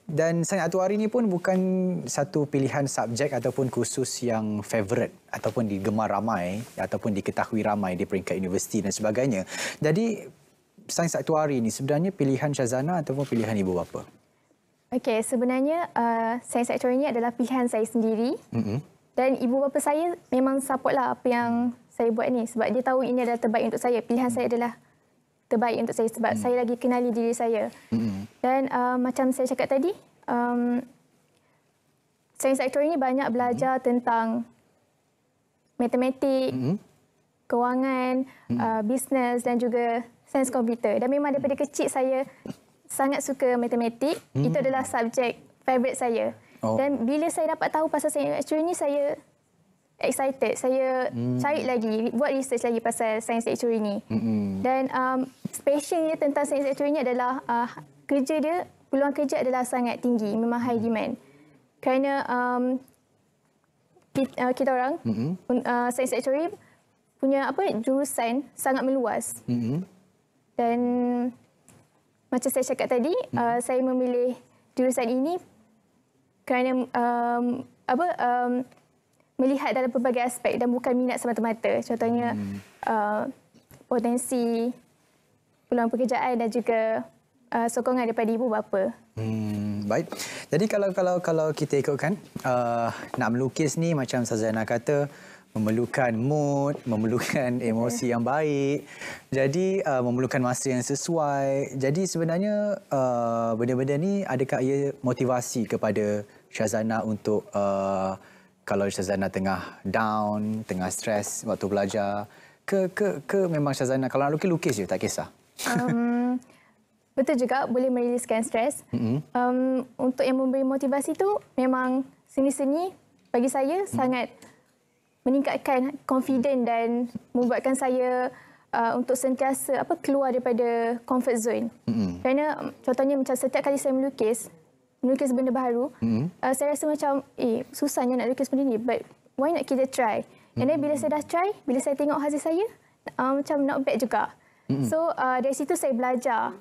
Dan sains aktuari ni pun bukan satu pilihan subjek ataupun kursus yang favorite ataupun digemar ramai ataupun diketahui ramai di peringkat universiti dan sebagainya. Jadi sains aktuari ini sebenarnya pilihan Syazana ataupun pilihan ibu bapa? Okey, sebenarnya uh, sains aktuari ini adalah pilihan saya sendiri. Mm-hmm. Dan ibu bapa saya memang supportlah apa yang saya buat ni sebab dia tahu ini adalah terbaik untuk saya. Pilihan mm saya adalah terbaik untuk saya sebab mm saya lagi kenali diri saya. Mm-hmm. Dan uh, macam saya cakap tadi, um, sains aktuari ini banyak belajar mm tentang matematik, mm-hmm. kewangan, mm-hmm. uh, bisnes dan juga sains komputer dan memang daripada kecil saya sangat suka matematik hmm. itu adalah subjek favorite saya oh. dan bila saya dapat tahu pasal sains actuary ini saya excited saya hmm. cari lagi buat research lagi pasal sains actuary ini hmm. dan um specialnya tentang sains actuary ini adalah uh, kerja dia peluang kerja adalah sangat tinggi memang high hmm. demand kerana um kita, uh, kita orang mm-hmm. uh, sains actuary punya apa jurusan sangat meluas mm-hmm dan macam saya cakap tadi hmm. uh, saya memilih jurusan ini kerana um, apa um, melihat dalam pelbagai aspek dan bukan minat semata-mata contohnya hmm. uh, potensi peluang pekerjaan dan juga uh, sokongan daripada ibu bapa. Hmm, baik. Jadi kalau kalau kalau kita ikutkan uh, nak melukis ni macam Sazana kata memerlukan mood, memerlukan emosi yang baik. Jadi uh, memerlukan masa yang sesuai. Jadi sebenarnya uh, benda-benda ni adakah ia motivasi kepada Syazana untuk uh, kalau Syazana tengah down, tengah stres waktu belajar ke ke ke memang Syazana kalau nak lukis-lukis je tak kisah. Um, betul juga boleh meriliskan stres. Mm-hmm. Um untuk yang memberi motivasi tu memang seni-seni bagi saya mm. sangat meningkatkan confident dan membuatkan saya uh, untuk sentiasa apa keluar daripada comfort zone. Mm-hmm. Kerana contohnya macam setiap kali saya melukis, melukis benda baru, mm-hmm. uh, saya rasa macam eh susahnya nak lukis benda ni but why not kita try? Mm-hmm. bila saya dah try, bila saya tengok hasil saya, uh, macam not bad juga. Mm-hmm. So uh, dari situ saya belajar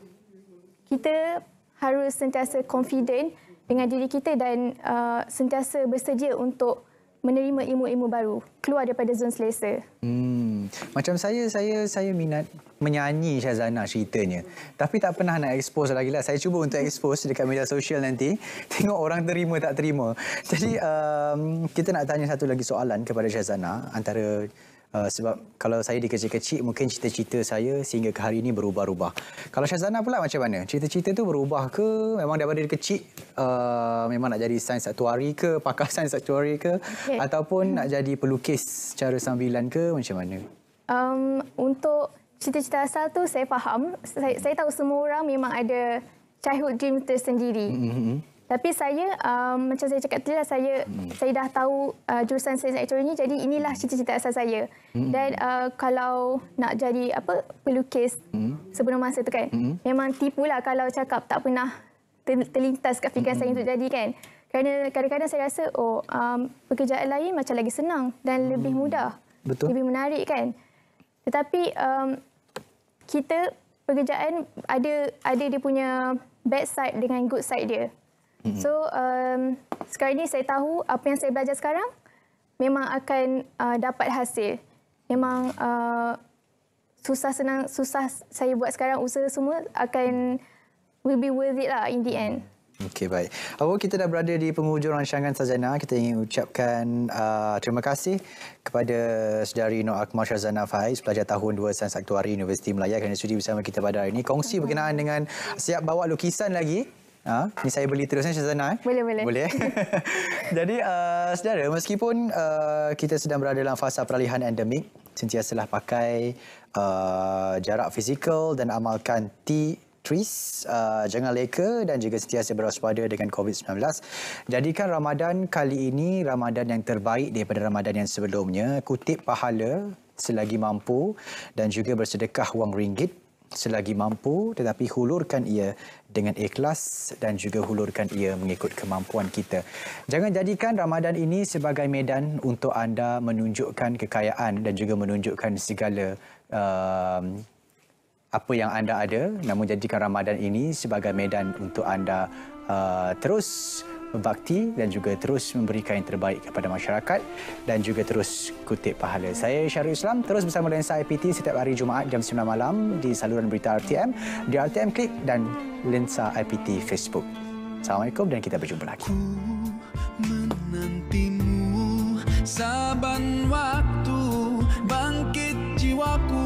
kita harus sentiasa confident dengan diri kita dan uh, sentiasa bersedia untuk menerima ilmu-ilmu baru keluar daripada zon selesa. Hmm. Macam saya saya saya minat menyanyi Syazana ceritanya. Tapi tak pernah nak expose lagi lah. Saya cuba untuk expose dekat media sosial nanti. Tengok orang terima tak terima. Jadi um, kita nak tanya satu lagi soalan kepada Syazana antara Uh, sebab kalau saya dikecil-kecil mungkin cita-cita saya sehingga ke hari ini berubah-ubah. Kalau Syazana pula macam mana? Cita-cita tu berubah ke memang daripada kecil uh, memang nak jadi sains satu hari ke pakar sains satu hari ke okay. ataupun hmm. nak jadi pelukis secara sambilan ke macam mana? Um, untuk cita-cita asal tu saya faham. Saya, saya tahu semua orang memang ada childhood dream tersendiri. Mm-hmm. Tapi saya um, macam saya cakap tadi lah saya hmm. saya dah tahu uh, jurusan sains elektronik ini, jadi inilah hmm. cita-cita asal saya. Hmm. Dan uh, kalau nak jadi apa pelukis hmm. sebelum masa tu kan hmm. memang lah kalau cakap tak pernah terlintas kat fikiran hmm. saya untuk jadi kan. Kerana kadang-kadang saya rasa oh um, pekerjaan lain macam lagi senang dan hmm. lebih mudah. Betul. Lebih menarik kan. Tetapi um, kita pekerjaan ada ada dia punya bad side dengan good side dia. Mm-hmm. So um, sekarang ni saya tahu apa yang saya belajar sekarang memang akan uh, dapat hasil. Memang uh, susah senang susah saya buat sekarang usaha semua akan will be worth it lah in the end. Okey baik. Apa kita dah berada di penghujung rancangan Sazana, kita ingin ucapkan uh, terima kasih kepada saudari Noah Akmal Syazana Faiz, pelajar tahun 2 Sains Aktuari Universiti Melayu kerana sudi bersama kita pada hari ini. Kongsi berkenaan dengan siap bawa lukisan lagi Ha, ni saya beli terus ni Syazana. Ha? Eh? Boleh, boleh. Boleh. Jadi, uh, saudara, meskipun uh, kita sedang berada dalam fasa peralihan endemik, sentiasalah pakai uh, jarak fizikal dan amalkan t Tris, uh, jangan leka dan juga sentiasa berwaspada dengan COVID-19. Jadikan Ramadan kali ini Ramadan yang terbaik daripada Ramadan yang sebelumnya. Kutip pahala selagi mampu dan juga bersedekah wang ringgit selagi mampu tetapi hulurkan ia dengan ikhlas dan juga hulurkan ia mengikut kemampuan kita. Jangan jadikan Ramadan ini sebagai medan untuk anda menunjukkan kekayaan dan juga menunjukkan segala uh, apa yang anda ada. Namun jadikan Ramadan ini sebagai medan untuk anda uh, terus berbakti dan juga terus memberikan yang terbaik kepada masyarakat dan juga terus kutip pahala. Saya Syarif Islam terus bersama Lensa IPT setiap hari Jumaat jam 9 malam di saluran berita RTM, di RTM Klik dan Lensa IPT Facebook. Assalamualaikum dan kita berjumpa lagi. saban waktu bangkit jiwaku